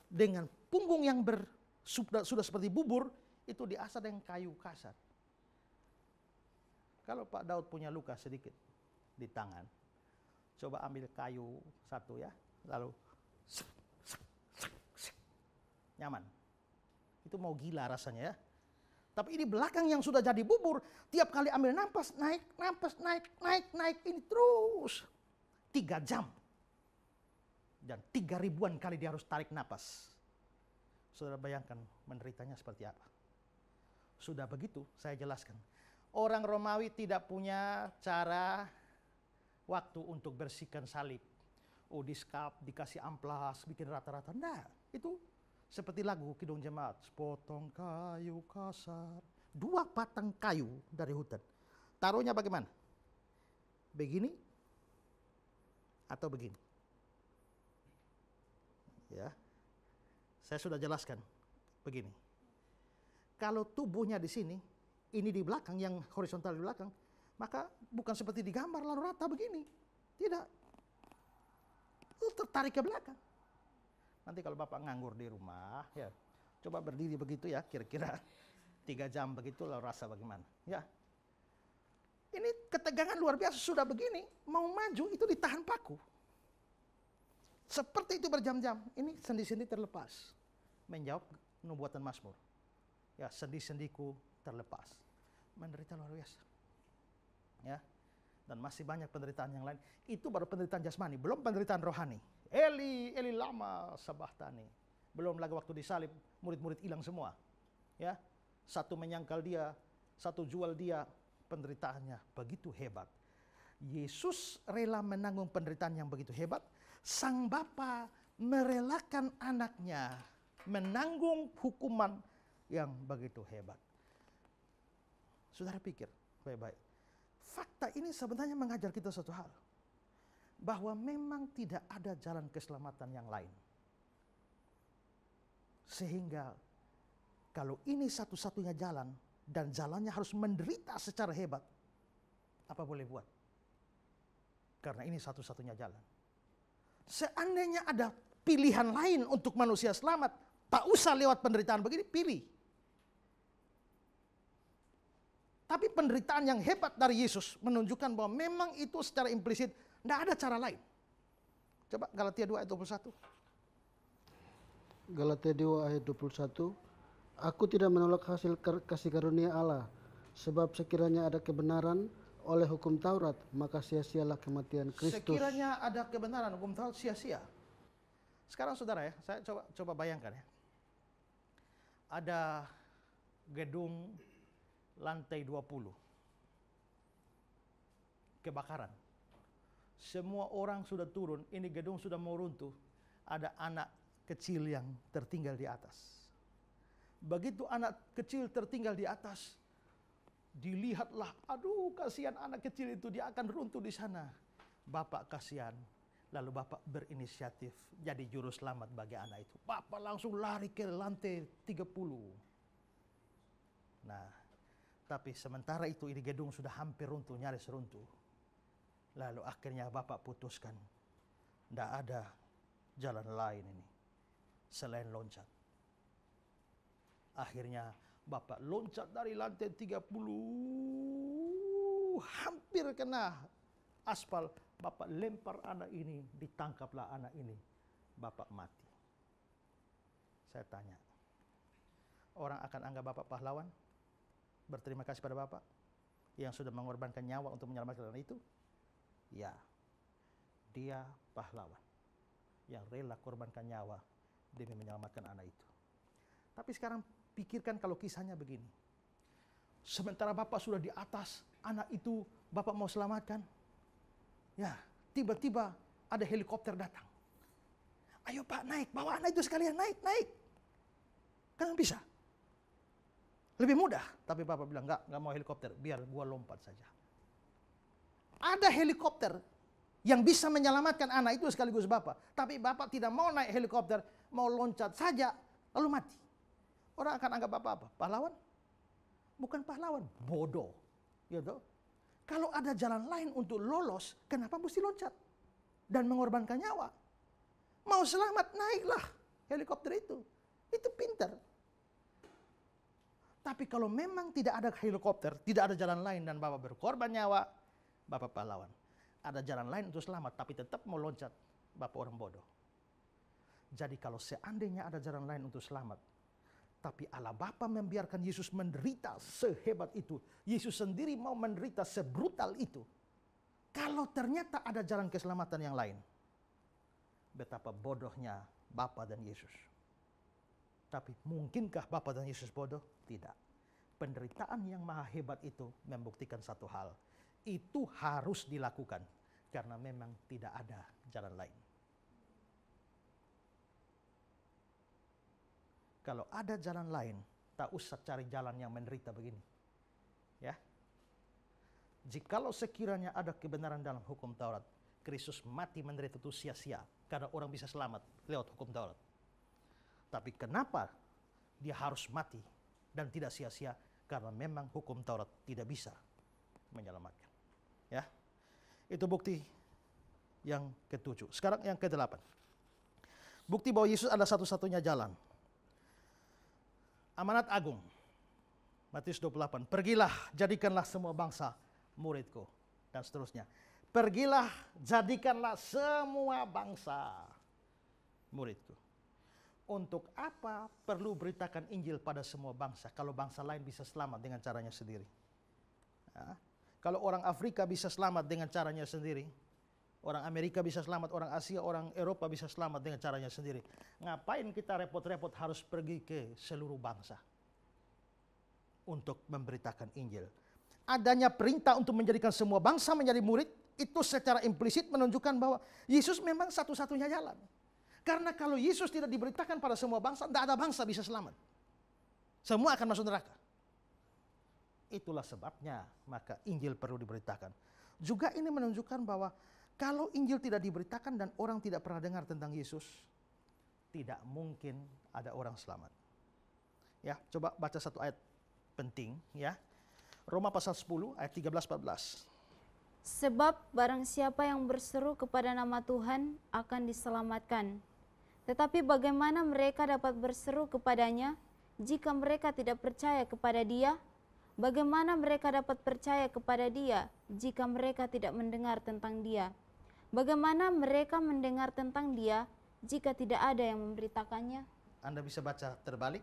dengan punggung yang ber, sudah, sudah seperti bubur, itu diasah dengan kayu kasar. Kalau Pak Daud punya luka sedikit di tangan, Coba ambil kayu satu ya, lalu nyaman. Itu mau gila rasanya ya. Tapi ini belakang yang sudah jadi bubur, tiap kali ambil nafas, naik, nafas, naik, naik, naik, ini terus. Tiga jam. Dan tiga ribuan kali dia harus tarik nafas. Saudara bayangkan menderitanya seperti apa. Sudah begitu, saya jelaskan. Orang Romawi tidak punya cara waktu untuk bersihkan salib. Oh, diskap, dikasih amplas, bikin rata-rata. Nah, itu seperti lagu Kidung Jemaat. Sepotong kayu kasar. Dua batang kayu dari hutan. Taruhnya bagaimana? Begini atau begini? Ya. Saya sudah jelaskan. Begini. Kalau tubuhnya di sini, ini di belakang, yang horizontal di belakang, maka bukan seperti digambar lalu rata begini. Tidak. Itu tertarik ke belakang. Nanti kalau Bapak nganggur di rumah, ya coba berdiri begitu ya, kira-kira *laughs* tiga jam begitu lalu rasa bagaimana. Ya, ini ketegangan luar biasa sudah begini mau maju itu ditahan paku seperti itu berjam-jam ini sendi-sendi terlepas menjawab nubuatan Mazmur ya sendi-sendiku terlepas menderita luar biasa ya. Dan masih banyak penderitaan yang lain. Itu baru penderitaan jasmani, belum penderitaan rohani. Eli, Eli lama sabahtani. Belum lagi waktu disalib, murid-murid hilang semua. Ya. Satu menyangkal dia, satu jual dia, penderitaannya begitu hebat. Yesus rela menanggung penderitaan yang begitu hebat. Sang Bapa merelakan anaknya menanggung hukuman yang begitu hebat. Saudara pikir baik-baik. Fakta ini sebenarnya mengajar kita satu hal. Bahwa memang tidak ada jalan keselamatan yang lain. Sehingga kalau ini satu-satunya jalan dan jalannya harus menderita secara hebat, apa boleh buat? Karena ini satu-satunya jalan. Seandainya ada pilihan lain untuk manusia selamat, tak usah lewat penderitaan begini, pilih. Tapi penderitaan yang hebat dari Yesus menunjukkan bahwa memang itu secara implisit tidak ada cara lain. Coba Galatia 2 ayat 21. Galatia 2 ayat 21. Aku tidak menolak hasil kasih karunia Allah, sebab sekiranya ada kebenaran oleh hukum Taurat, maka sia-sialah kematian Kristus. Sekiranya ada kebenaran hukum Taurat sia-sia. Sekarang saudara ya, saya coba coba bayangkan ya. Ada gedung lantai 20. Kebakaran. Semua orang sudah turun, ini gedung sudah mau runtuh. Ada anak kecil yang tertinggal di atas. Begitu anak kecil tertinggal di atas, dilihatlah, aduh kasihan anak kecil itu, dia akan runtuh di sana. Bapak kasihan, lalu Bapak berinisiatif jadi juru selamat bagi anak itu. Bapak langsung lari ke lantai 30. Nah, tapi sementara itu ini gedung sudah hampir runtuh, nyaris runtuh. Lalu akhirnya Bapak putuskan, tidak ada jalan lain ini selain loncat. Akhirnya Bapak loncat dari lantai 30 hampir kena aspal. Bapak lempar anak ini, ditangkaplah anak ini. Bapak mati. Saya tanya, orang akan anggap Bapak pahlawan? berterima kasih pada Bapak yang sudah mengorbankan nyawa untuk menyelamatkan anak itu? Ya, dia pahlawan yang rela korbankan nyawa demi menyelamatkan anak itu. Tapi sekarang pikirkan kalau kisahnya begini. Sementara Bapak sudah di atas, anak itu Bapak mau selamatkan. Ya, tiba-tiba ada helikopter datang. Ayo Pak naik, bawa anak itu sekalian naik, naik. Kan bisa. Lebih mudah. Tapi Bapak bilang, enggak, enggak mau helikopter. Biar gua lompat saja. Ada helikopter yang bisa menyelamatkan anak itu sekaligus Bapak. Tapi Bapak tidak mau naik helikopter, mau loncat saja, lalu mati. Orang akan anggap Bapak apa? Pahlawan? Bukan pahlawan, bodoh. Ya Kalau ada jalan lain untuk lolos, kenapa mesti loncat? Dan mengorbankan nyawa. Mau selamat, naiklah helikopter itu. Itu pintar. Tapi kalau memang tidak ada helikopter, tidak ada jalan lain dan Bapak berkorban nyawa, Bapak pahlawan. Ada jalan lain untuk selamat, tapi tetap mau loncat, Bapak orang bodoh. Jadi kalau seandainya ada jalan lain untuk selamat, tapi Allah Bapa membiarkan Yesus menderita sehebat itu. Yesus sendiri mau menderita sebrutal itu. Kalau ternyata ada jalan keselamatan yang lain. Betapa bodohnya Bapa dan Yesus. Tapi mungkinkah Bapa dan Yesus bodoh? Tidak. Penderitaan yang maha hebat itu membuktikan satu hal. Itu harus dilakukan karena memang tidak ada jalan lain. Kalau ada jalan lain, tak usah cari jalan yang menderita begini. Ya. Jikalau sekiranya ada kebenaran dalam hukum Taurat, Kristus mati menderita itu sia-sia karena orang bisa selamat lewat hukum Taurat. Tapi kenapa dia harus mati dan tidak sia-sia? Karena memang hukum Taurat tidak bisa menyelamatkan. Ya, itu bukti yang ketujuh. Sekarang yang kedelapan. Bukti bahwa Yesus adalah satu-satunya jalan. Amanat agung. Matius 28. Pergilah, jadikanlah semua bangsa muridku. Dan seterusnya. Pergilah, jadikanlah semua bangsa muridku. Untuk apa perlu beritakan Injil pada semua bangsa kalau bangsa lain bisa selamat dengan caranya sendiri? Ya. Kalau orang Afrika bisa selamat dengan caranya sendiri, orang Amerika bisa selamat, orang Asia, orang Eropa bisa selamat dengan caranya sendiri. Ngapain kita repot-repot harus pergi ke seluruh bangsa untuk memberitakan Injil? Adanya perintah untuk menjadikan semua bangsa menjadi murid itu secara implisit menunjukkan bahwa Yesus memang satu-satunya jalan. Karena kalau Yesus tidak diberitakan pada semua bangsa, tidak ada bangsa bisa selamat. Semua akan masuk neraka. Itulah sebabnya maka Injil perlu diberitakan. Juga ini menunjukkan bahwa kalau Injil tidak diberitakan dan orang tidak pernah dengar tentang Yesus, tidak mungkin ada orang selamat. Ya, coba baca satu ayat penting ya. Roma pasal 10 ayat 13 14. Sebab barang siapa yang berseru kepada nama Tuhan akan diselamatkan. Tetapi bagaimana mereka dapat berseru kepadanya jika mereka tidak percaya kepada Dia? Bagaimana mereka dapat percaya kepada Dia jika mereka tidak mendengar tentang Dia? Bagaimana mereka mendengar tentang Dia jika tidak ada yang memberitakannya? Anda bisa baca terbalik,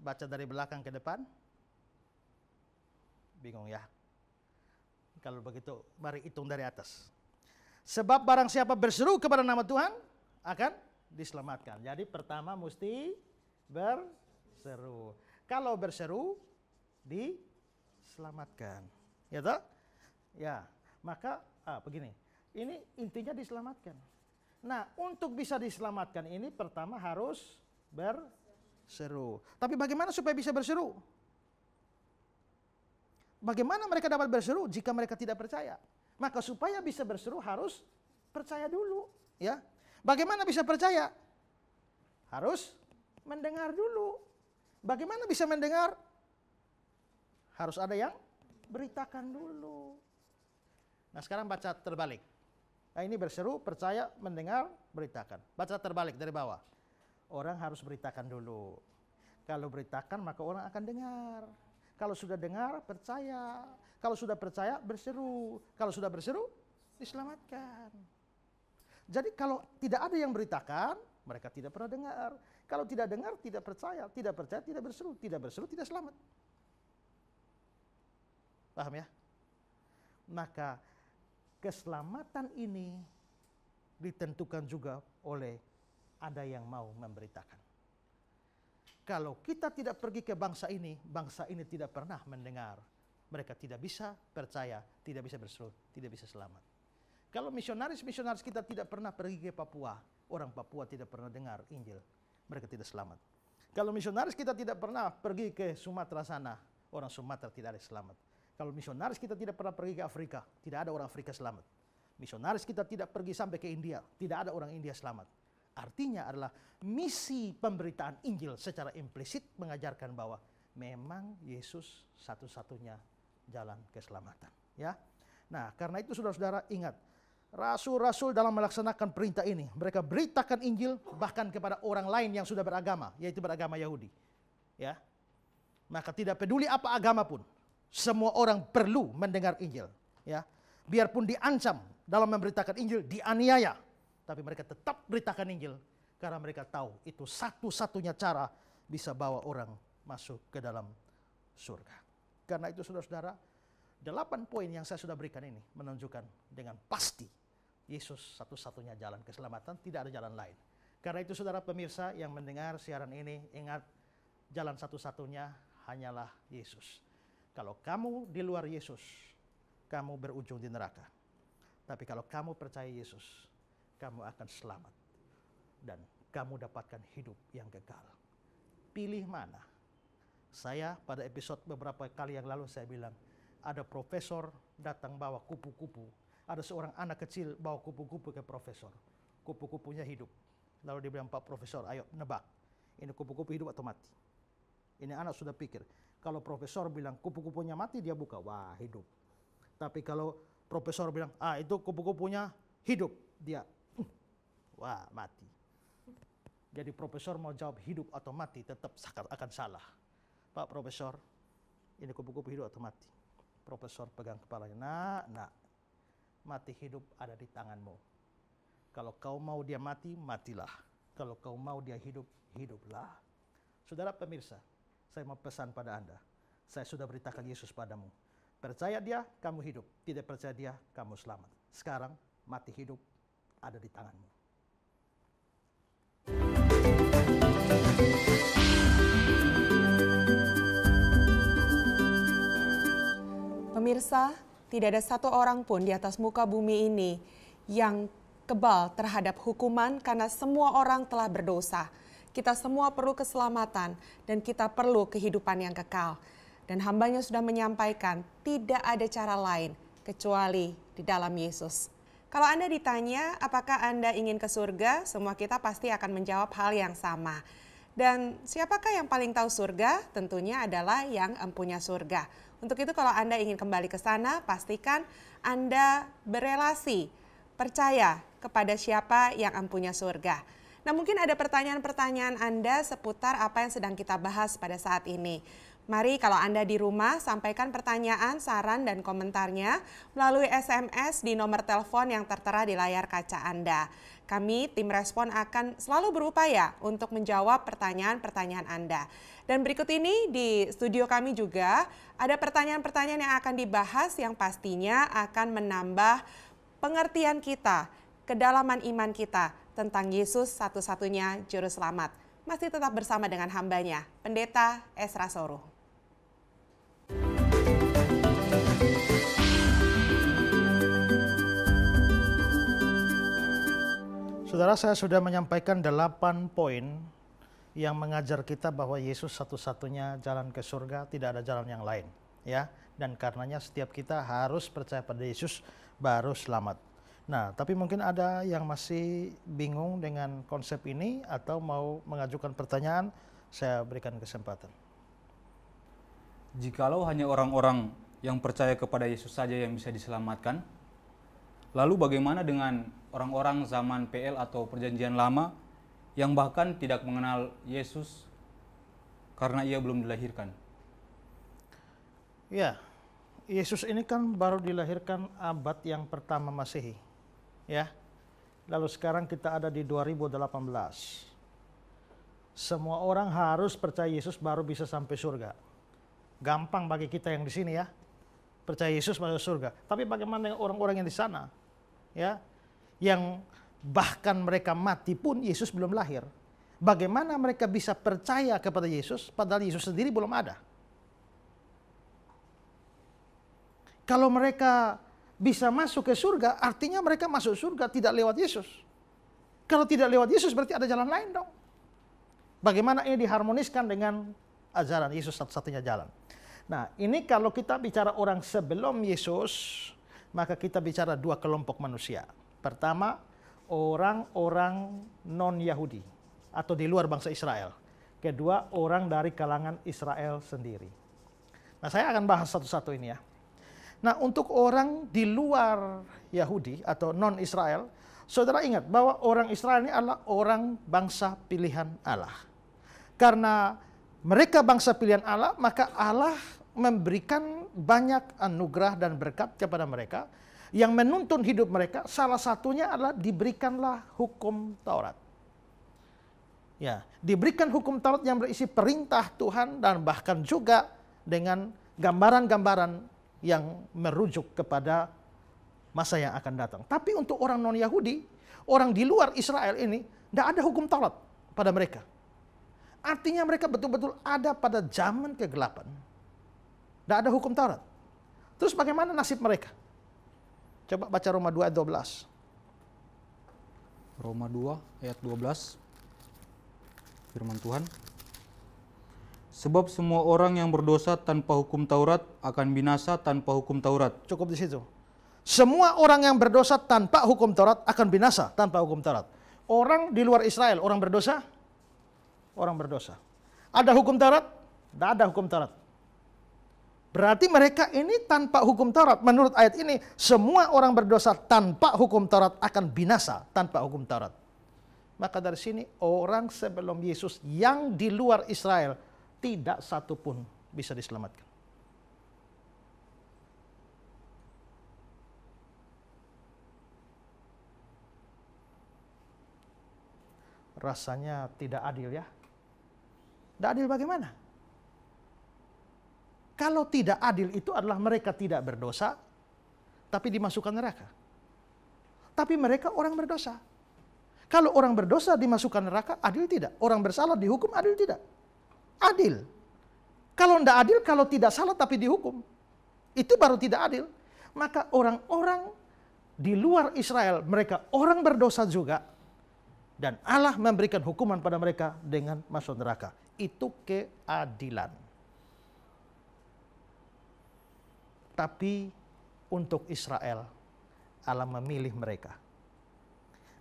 baca dari belakang ke depan. Bingung ya? Kalau begitu, mari hitung dari atas. Sebab barang siapa berseru kepada nama Tuhan, akan diselamatkan. Jadi pertama mesti berseru. Kalau berseru diselamatkan. Ya toh? Ya. Maka ah, begini. Ini intinya diselamatkan. Nah, untuk bisa diselamatkan ini pertama harus berseru. Tapi bagaimana supaya bisa berseru? Bagaimana mereka dapat berseru jika mereka tidak percaya? Maka supaya bisa berseru harus percaya dulu, ya. Bagaimana bisa percaya? Harus mendengar dulu. Bagaimana bisa mendengar? Harus ada yang beritakan dulu. Nah sekarang baca terbalik. Nah ini berseru, percaya, mendengar, beritakan. Baca terbalik dari bawah. Orang harus beritakan dulu. Kalau beritakan maka orang akan dengar. Kalau sudah dengar, percaya. Kalau sudah percaya, berseru. Kalau sudah berseru, diselamatkan. Jadi kalau tidak ada yang beritakan, mereka tidak pernah dengar. Kalau tidak dengar, tidak percaya. Tidak percaya, tidak berseru. Tidak berseru, tidak selamat. Paham ya? Maka keselamatan ini ditentukan juga oleh ada yang mau memberitakan. Kalau kita tidak pergi ke bangsa ini, bangsa ini tidak pernah mendengar. Mereka tidak bisa percaya, tidak bisa berseru, tidak bisa selamat. Kalau misionaris-misionaris kita tidak pernah pergi ke Papua, orang Papua tidak pernah dengar Injil. Mereka tidak selamat. Kalau misionaris kita tidak pernah pergi ke Sumatera sana, orang Sumatera tidak ada selamat. Kalau misionaris kita tidak pernah pergi ke Afrika, tidak ada orang Afrika selamat. Misionaris kita tidak pergi sampai ke India, tidak ada orang India selamat. Artinya adalah misi pemberitaan Injil secara implisit mengajarkan bahwa memang Yesus satu-satunya jalan keselamatan, ya. Nah, karena itu saudara-saudara ingat, rasul-rasul dalam melaksanakan perintah ini. Mereka beritakan Injil bahkan kepada orang lain yang sudah beragama, yaitu beragama Yahudi. Ya. Maka tidak peduli apa agama pun, semua orang perlu mendengar Injil, ya. Biarpun diancam dalam memberitakan Injil, dianiaya, tapi mereka tetap beritakan Injil karena mereka tahu itu satu-satunya cara bisa bawa orang masuk ke dalam surga. Karena itu saudara-saudara, delapan poin yang saya sudah berikan ini menunjukkan dengan pasti Yesus satu-satunya jalan keselamatan, tidak ada jalan lain. Karena itu saudara pemirsa yang mendengar siaran ini, ingat jalan satu-satunya hanyalah Yesus. Kalau kamu di luar Yesus, kamu berujung di neraka. Tapi kalau kamu percaya Yesus, kamu akan selamat. Dan kamu dapatkan hidup yang kekal. Pilih mana? Saya pada episode beberapa kali yang lalu saya bilang, ada profesor datang bawa kupu-kupu ada seorang anak kecil bawa kupu-kupu ke profesor. Kupu-kupunya hidup. Lalu dia bilang, Pak Profesor, ayo nebak. Ini kupu-kupu hidup atau mati? Ini anak sudah pikir. Kalau profesor bilang kupu-kupunya mati, dia buka. Wah, hidup. Tapi kalau profesor bilang, ah itu kupu-kupunya hidup. Dia, hmm, wah mati. Jadi profesor mau jawab hidup atau mati, tetap akan salah. Pak profesor, ini kupu-kupu hidup atau mati? Profesor pegang kepalanya, nak, nak mati hidup ada di tanganmu. Kalau kau mau dia mati, matilah. Kalau kau mau dia hidup, hiduplah. Saudara pemirsa, saya mau pesan pada Anda. Saya sudah beritakan Yesus padamu. Percaya dia, kamu hidup. Tidak percaya dia, kamu selamat. Sekarang, mati hidup ada di tanganmu. Pemirsa, tidak ada satu orang pun di atas muka bumi ini yang kebal terhadap hukuman karena semua orang telah berdosa. Kita semua perlu keselamatan dan kita perlu kehidupan yang kekal. Dan hambanya sudah menyampaikan tidak ada cara lain kecuali di dalam Yesus. Kalau Anda ditanya apakah Anda ingin ke surga, semua kita pasti akan menjawab hal yang sama. Dan siapakah yang paling tahu surga? Tentunya adalah yang empunya surga. Untuk itu kalau Anda ingin kembali ke sana, pastikan Anda berelasi, percaya kepada siapa yang empunya surga. Nah mungkin ada pertanyaan-pertanyaan Anda seputar apa yang sedang kita bahas pada saat ini. Mari kalau Anda di rumah sampaikan pertanyaan, saran, dan komentarnya melalui SMS di nomor telepon yang tertera di layar kaca Anda. Kami tim respon akan selalu berupaya untuk menjawab pertanyaan-pertanyaan Anda. Dan berikut ini di studio kami juga ada pertanyaan-pertanyaan yang akan dibahas yang pastinya akan menambah pengertian kita, kedalaman iman kita tentang Yesus satu-satunya juru selamat. Masih tetap bersama dengan hambanya, Pendeta Esra Soruh. Saudara saya sudah menyampaikan delapan poin yang mengajar kita bahwa Yesus satu-satunya jalan ke surga, tidak ada jalan yang lain, ya. Dan karenanya setiap kita harus percaya pada Yesus baru selamat. Nah, tapi mungkin ada yang masih bingung dengan konsep ini atau mau mengajukan pertanyaan, saya berikan kesempatan. Jikalau hanya orang-orang yang percaya kepada Yesus saja yang bisa diselamatkan, Lalu bagaimana dengan orang-orang zaman PL atau perjanjian lama yang bahkan tidak mengenal Yesus karena ia belum dilahirkan? Ya, Yesus ini kan baru dilahirkan abad yang pertama Masehi. Ya. Lalu sekarang kita ada di 2018. Semua orang harus percaya Yesus baru bisa sampai surga. Gampang bagi kita yang di sini ya. Percaya Yesus masuk surga. Tapi bagaimana dengan orang-orang yang di sana? ya yang bahkan mereka mati pun Yesus belum lahir. Bagaimana mereka bisa percaya kepada Yesus padahal Yesus sendiri belum ada? Kalau mereka bisa masuk ke surga, artinya mereka masuk surga tidak lewat Yesus. Kalau tidak lewat Yesus berarti ada jalan lain dong. Bagaimana ini diharmoniskan dengan ajaran Yesus satu-satunya jalan. Nah ini kalau kita bicara orang sebelum Yesus, maka kita bicara dua kelompok manusia. Pertama, orang-orang non-Yahudi atau di luar bangsa Israel. Kedua, orang dari kalangan Israel sendiri. Nah, saya akan bahas satu-satu ini ya. Nah, untuk orang di luar Yahudi atau non-Israel, saudara ingat bahwa orang Israel ini adalah orang bangsa pilihan Allah. Karena mereka bangsa pilihan Allah, maka Allah memberikan banyak anugerah dan berkat kepada mereka yang menuntun hidup mereka salah satunya adalah diberikanlah hukum Taurat. Ya, diberikan hukum Taurat yang berisi perintah Tuhan dan bahkan juga dengan gambaran-gambaran yang merujuk kepada masa yang akan datang. Tapi untuk orang non-Yahudi, orang di luar Israel ini, tidak ada hukum Taurat pada mereka. Artinya mereka betul-betul ada pada zaman kegelapan. Tidak ada hukum Taurat, Terus bagaimana nasib mereka? Coba baca Roma 2 ayat 12. Roma 2 ayat 12. Firman Tuhan. Sebab semua orang yang berdosa tanpa hukum Taurat akan binasa tanpa hukum Taurat. Cukup di situ. Semua orang yang berdosa tanpa hukum Taurat akan binasa tanpa hukum Taurat. Orang di luar Israel, orang berdosa, orang berdosa. Ada hukum Taurat? Tidak ada hukum Taurat. Berarti mereka ini tanpa hukum Taurat. Menurut ayat ini, semua orang berdosa tanpa hukum Taurat akan binasa tanpa hukum Taurat. Maka dari sini orang sebelum Yesus yang di luar Israel tidak satu pun bisa diselamatkan. Rasanya tidak adil ya. Tidak adil bagaimana? Kalau tidak adil itu adalah mereka tidak berdosa, tapi dimasukkan neraka. Tapi mereka orang berdosa. Kalau orang berdosa dimasukkan neraka, adil tidak. Orang bersalah dihukum, adil tidak. Adil. Kalau tidak adil, kalau tidak salah tapi dihukum. Itu baru tidak adil. Maka orang-orang di luar Israel, mereka orang berdosa juga. Dan Allah memberikan hukuman pada mereka dengan masuk neraka. Itu keadilan. Tapi untuk Israel, Allah memilih mereka.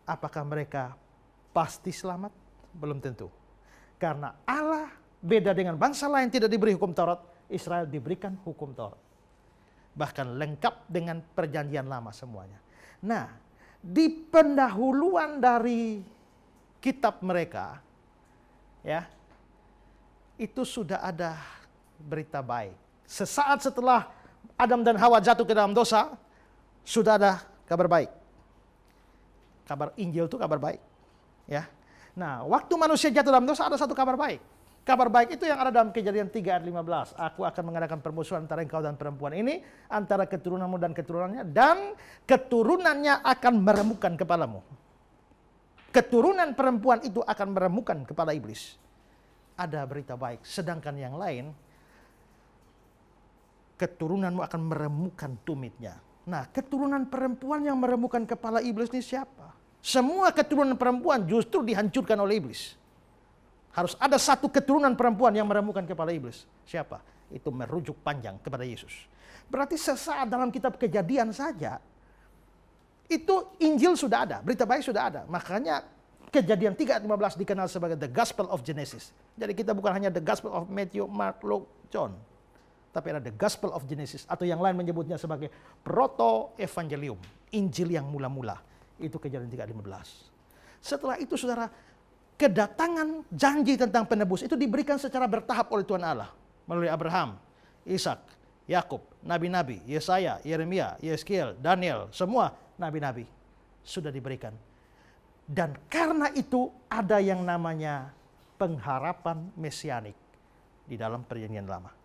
Apakah mereka pasti selamat? Belum tentu. Karena Allah beda dengan bangsa lain tidak diberi hukum Taurat, Israel diberikan hukum Taurat. Bahkan lengkap dengan perjanjian lama semuanya. Nah, di pendahuluan dari kitab mereka, ya, itu sudah ada berita baik. Sesaat setelah Adam dan Hawa jatuh ke dalam dosa, sudah ada kabar baik. Kabar Injil itu kabar baik. Ya. Nah, waktu manusia jatuh dalam dosa ada satu kabar baik. Kabar baik itu yang ada dalam kejadian 3 ayat 15. Aku akan mengadakan permusuhan antara engkau dan perempuan ini, antara keturunanmu dan keturunannya, dan keturunannya akan meremukan kepalamu. Keturunan perempuan itu akan meremukan kepala iblis. Ada berita baik, sedangkan yang lain keturunanmu akan meremukan tumitnya. Nah, keturunan perempuan yang meremukan kepala iblis ini siapa? Semua keturunan perempuan justru dihancurkan oleh iblis. Harus ada satu keturunan perempuan yang meremukan kepala iblis. Siapa? Itu merujuk panjang kepada Yesus. Berarti sesaat dalam kitab kejadian saja, itu Injil sudah ada, berita baik sudah ada. Makanya kejadian 3:15 dikenal sebagai the gospel of Genesis. Jadi kita bukan hanya the gospel of Matthew, Mark, Luke, John tapi ada the gospel of Genesis atau yang lain menyebutnya sebagai proto evangelium, Injil yang mula-mula. Itu Kejadian 3:15. Setelah itu Saudara, kedatangan janji tentang penebus itu diberikan secara bertahap oleh Tuhan Allah melalui Abraham, Ishak, Yakub, nabi-nabi, Yesaya, Yeremia, Yeskiel, Daniel, semua nabi-nabi sudah diberikan. Dan karena itu ada yang namanya pengharapan mesianik di dalam perjanjian lama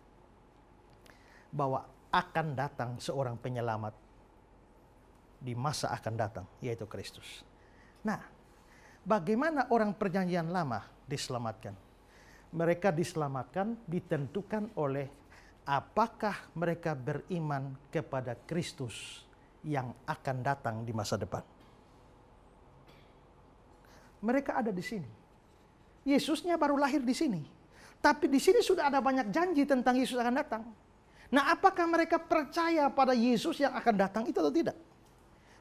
bahwa akan datang seorang penyelamat di masa akan datang, yaitu Kristus. Nah, bagaimana orang perjanjian lama diselamatkan? Mereka diselamatkan ditentukan oleh apakah mereka beriman kepada Kristus yang akan datang di masa depan. Mereka ada di sini. Yesusnya baru lahir di sini. Tapi di sini sudah ada banyak janji tentang Yesus akan datang. Nah, apakah mereka percaya pada Yesus yang akan datang itu atau tidak?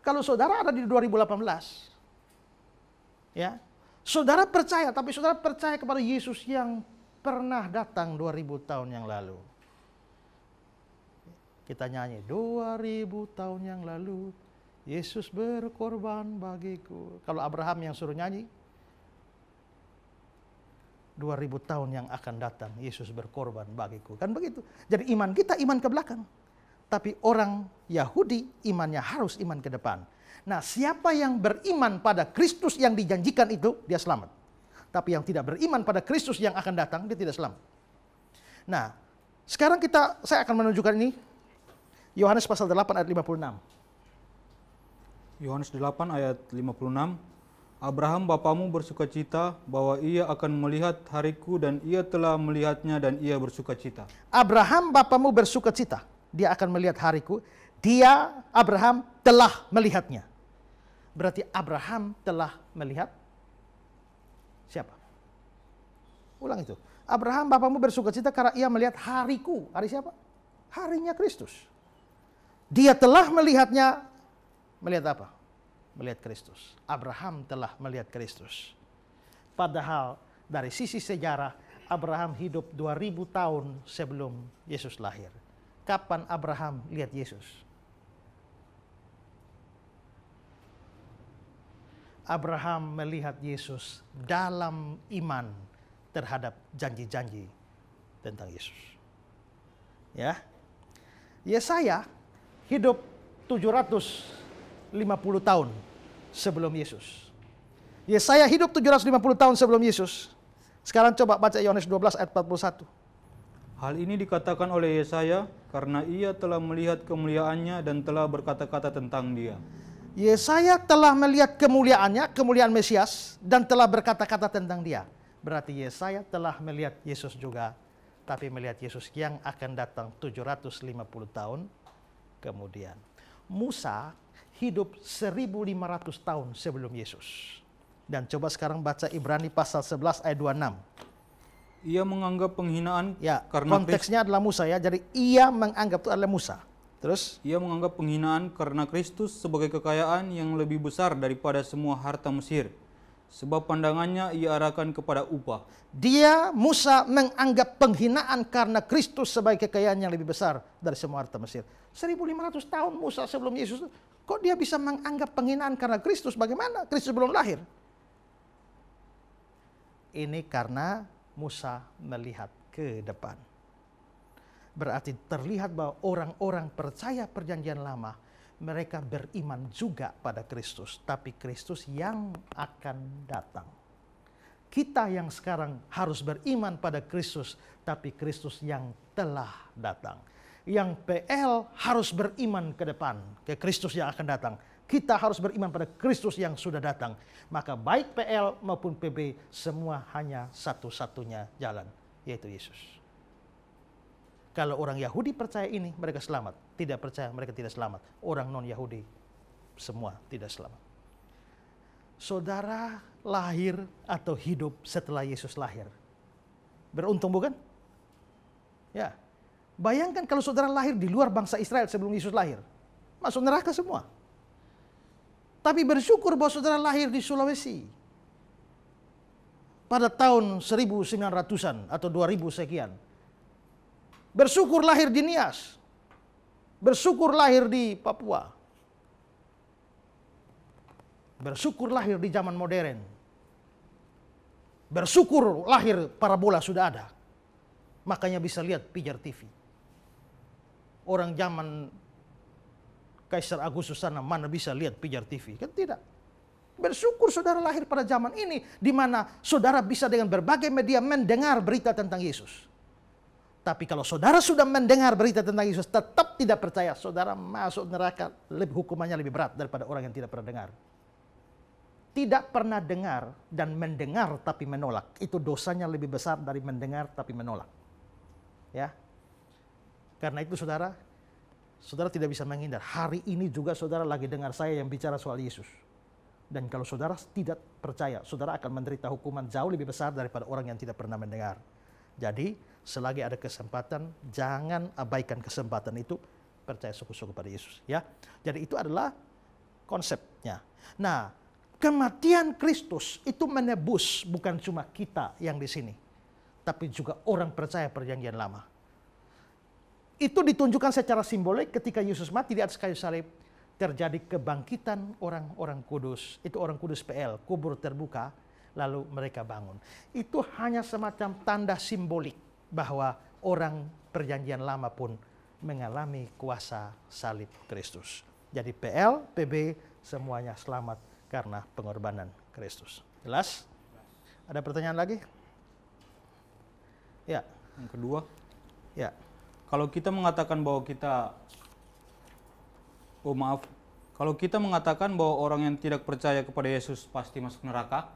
Kalau saudara ada di 2018, ya, saudara percaya, tapi saudara percaya kepada Yesus yang pernah datang 2000 tahun yang lalu. Kita nyanyi 2000 tahun yang lalu Yesus berkorban bagiku. Kalau Abraham yang suruh nyanyi, 2000 tahun yang akan datang Yesus berkorban bagiku. Kan begitu. Jadi iman kita iman ke belakang. Tapi orang Yahudi imannya harus iman ke depan. Nah, siapa yang beriman pada Kristus yang dijanjikan itu dia selamat. Tapi yang tidak beriman pada Kristus yang akan datang dia tidak selamat. Nah, sekarang kita saya akan menunjukkan ini Yohanes pasal 8 ayat 56. Yohanes 8 ayat 56 Abraham bapamu bersukacita bahwa ia akan melihat hariku dan ia telah melihatnya dan ia bersukacita. Abraham bapamu bersukacita, dia akan melihat hariku. Dia Abraham telah melihatnya. Berarti Abraham telah melihat siapa? Ulang itu. Abraham bapamu bersukacita karena ia melihat hariku. Hari siapa? Harinya Kristus. Dia telah melihatnya melihat apa? melihat Kristus. Abraham telah melihat Kristus. Padahal dari sisi sejarah Abraham hidup 2000 tahun sebelum Yesus lahir. Kapan Abraham lihat Yesus? Abraham melihat Yesus dalam iman terhadap janji-janji tentang Yesus. Ya. Yesaya hidup 750 tahun sebelum Yesus. Yesaya hidup 750 tahun sebelum Yesus. Sekarang coba baca Yohanes 12 ayat 41. Hal ini dikatakan oleh Yesaya karena ia telah melihat kemuliaannya dan telah berkata-kata tentang dia. Yesaya telah melihat kemuliaannya, kemuliaan Mesias dan telah berkata-kata tentang dia. Berarti Yesaya telah melihat Yesus juga, tapi melihat Yesus yang akan datang 750 tahun kemudian. Musa hidup 1500 tahun sebelum Yesus. Dan coba sekarang baca Ibrani pasal 11 ayat 26. Ia menganggap penghinaan ya, karena konteksnya adalah Musa ya. Jadi ia menganggap itu adalah Musa. Terus ia menganggap penghinaan karena Kristus sebagai kekayaan yang lebih besar daripada semua harta Mesir. Sebab pandangannya ia arahkan kepada upah. Dia Musa menganggap penghinaan karena Kristus sebagai kekayaan yang lebih besar dari semua harta Mesir. 1500 tahun Musa sebelum Yesus Kok dia bisa menganggap penghinaan karena Kristus? Bagaimana? Kristus belum lahir. Ini karena Musa melihat ke depan. Berarti terlihat bahwa orang-orang percaya perjanjian lama, mereka beriman juga pada Kristus, tapi Kristus yang akan datang. Kita yang sekarang harus beriman pada Kristus, tapi Kristus yang telah datang yang PL harus beriman ke depan, ke Kristus yang akan datang. Kita harus beriman pada Kristus yang sudah datang. Maka baik PL maupun PB semua hanya satu-satunya jalan, yaitu Yesus. Kalau orang Yahudi percaya ini, mereka selamat. Tidak percaya, mereka tidak selamat. Orang non-Yahudi semua tidak selamat. Saudara lahir atau hidup setelah Yesus lahir. Beruntung bukan? Ya. Bayangkan kalau saudara lahir di luar bangsa Israel sebelum Yesus lahir. Masuk neraka semua. Tapi bersyukur bahwa saudara lahir di Sulawesi. Pada tahun 1900-an atau 2000 sekian. Bersyukur lahir di Nias. Bersyukur lahir di Papua. Bersyukur lahir di zaman modern. Bersyukur lahir parabola sudah ada. Makanya bisa lihat pijar TV orang zaman Kaisar Agustus sana mana bisa lihat pijar TV? Kan tidak. Bersyukur saudara lahir pada zaman ini di mana saudara bisa dengan berbagai media mendengar berita tentang Yesus. Tapi kalau saudara sudah mendengar berita tentang Yesus tetap tidak percaya, saudara masuk neraka lebih hukumannya lebih berat daripada orang yang tidak pernah dengar. Tidak pernah dengar dan mendengar tapi menolak, itu dosanya lebih besar dari mendengar tapi menolak. Ya, karena itu saudara, saudara tidak bisa menghindar. Hari ini juga saudara lagi dengar saya yang bicara soal Yesus. Dan kalau saudara tidak percaya, saudara akan menderita hukuman jauh lebih besar daripada orang yang tidak pernah mendengar. Jadi, selagi ada kesempatan, jangan abaikan kesempatan itu, percaya sungguh-sungguh pada Yesus, ya. Jadi itu adalah konsepnya. Nah, kematian Kristus itu menebus bukan cuma kita yang di sini, tapi juga orang percaya perjanjian lama. Itu ditunjukkan secara simbolik ketika Yesus mati di atas kayu salib. Terjadi kebangkitan orang-orang kudus. Itu orang kudus PL, kubur terbuka, lalu mereka bangun. Itu hanya semacam tanda simbolik bahwa orang perjanjian lama pun mengalami kuasa salib Kristus. Jadi PL, PB, semuanya selamat karena pengorbanan Kristus. Jelas? Ada pertanyaan lagi? Ya. Yang kedua? Ya kalau kita mengatakan bahwa kita oh maaf kalau kita mengatakan bahwa orang yang tidak percaya kepada Yesus pasti masuk neraka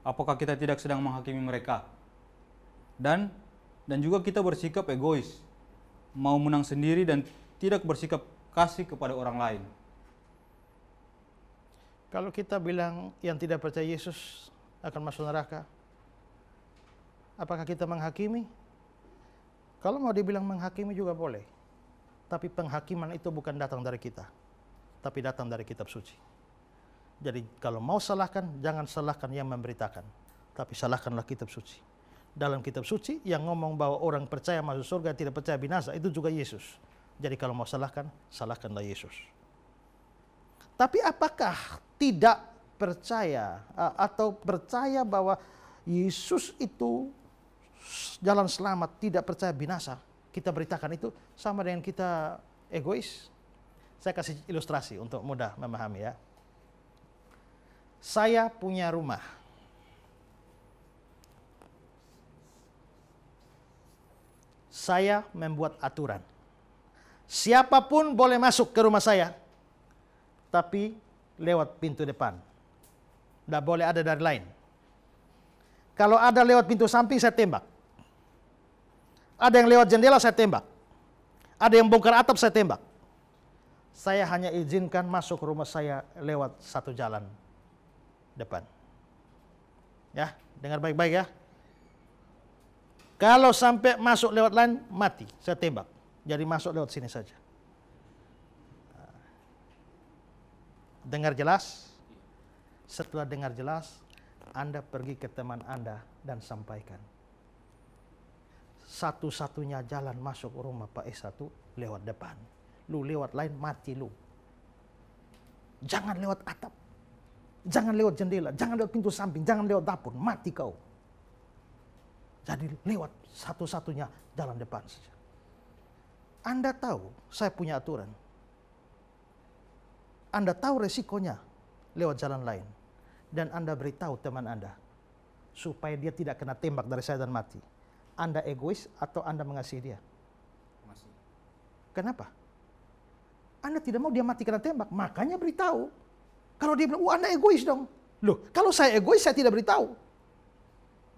apakah kita tidak sedang menghakimi mereka dan dan juga kita bersikap egois mau menang sendiri dan tidak bersikap kasih kepada orang lain kalau kita bilang yang tidak percaya Yesus akan masuk neraka, apakah kita menghakimi? Kalau mau dibilang menghakimi juga boleh. Tapi penghakiman itu bukan datang dari kita, tapi datang dari kitab suci. Jadi kalau mau salahkan, jangan salahkan yang memberitakan, tapi salahkanlah kitab suci. Dalam kitab suci yang ngomong bahwa orang percaya masuk surga, tidak percaya binasa, itu juga Yesus. Jadi kalau mau salahkan, salahkanlah Yesus. Tapi apakah tidak percaya atau percaya bahwa Yesus itu jalan selamat, tidak percaya binasa, kita beritakan itu sama dengan kita egois. Saya kasih ilustrasi untuk mudah memahami ya. Saya punya rumah. Saya membuat aturan. Siapapun boleh masuk ke rumah saya, tapi lewat pintu depan. Tidak boleh ada dari lain. Kalau ada lewat pintu samping, saya tembak. Ada yang lewat jendela saya tembak. Ada yang bongkar atap saya tembak. Saya hanya izinkan masuk rumah saya lewat satu jalan depan. Ya, dengar baik-baik ya. Kalau sampai masuk lewat lain, mati. Saya tembak. Jadi masuk lewat sini saja. Dengar jelas? Setelah dengar jelas, Anda pergi ke teman Anda dan sampaikan satu-satunya jalan masuk rumah Pak Esa itu lewat depan. Lu lewat lain mati lu. Jangan lewat atap. Jangan lewat jendela, jangan lewat pintu samping, jangan lewat dapur, mati kau. Jadi lewat satu-satunya jalan depan saja. Anda tahu saya punya aturan. Anda tahu resikonya lewat jalan lain. Dan Anda beritahu teman Anda supaya dia tidak kena tembak dari saya dan mati. Anda egois atau Anda mengasihi dia? Kenapa? Anda tidak mau dia mati karena tembak, makanya beritahu. Kalau dia bilang, "Oh, Anda egois dong." Loh, kalau saya egois saya tidak beritahu.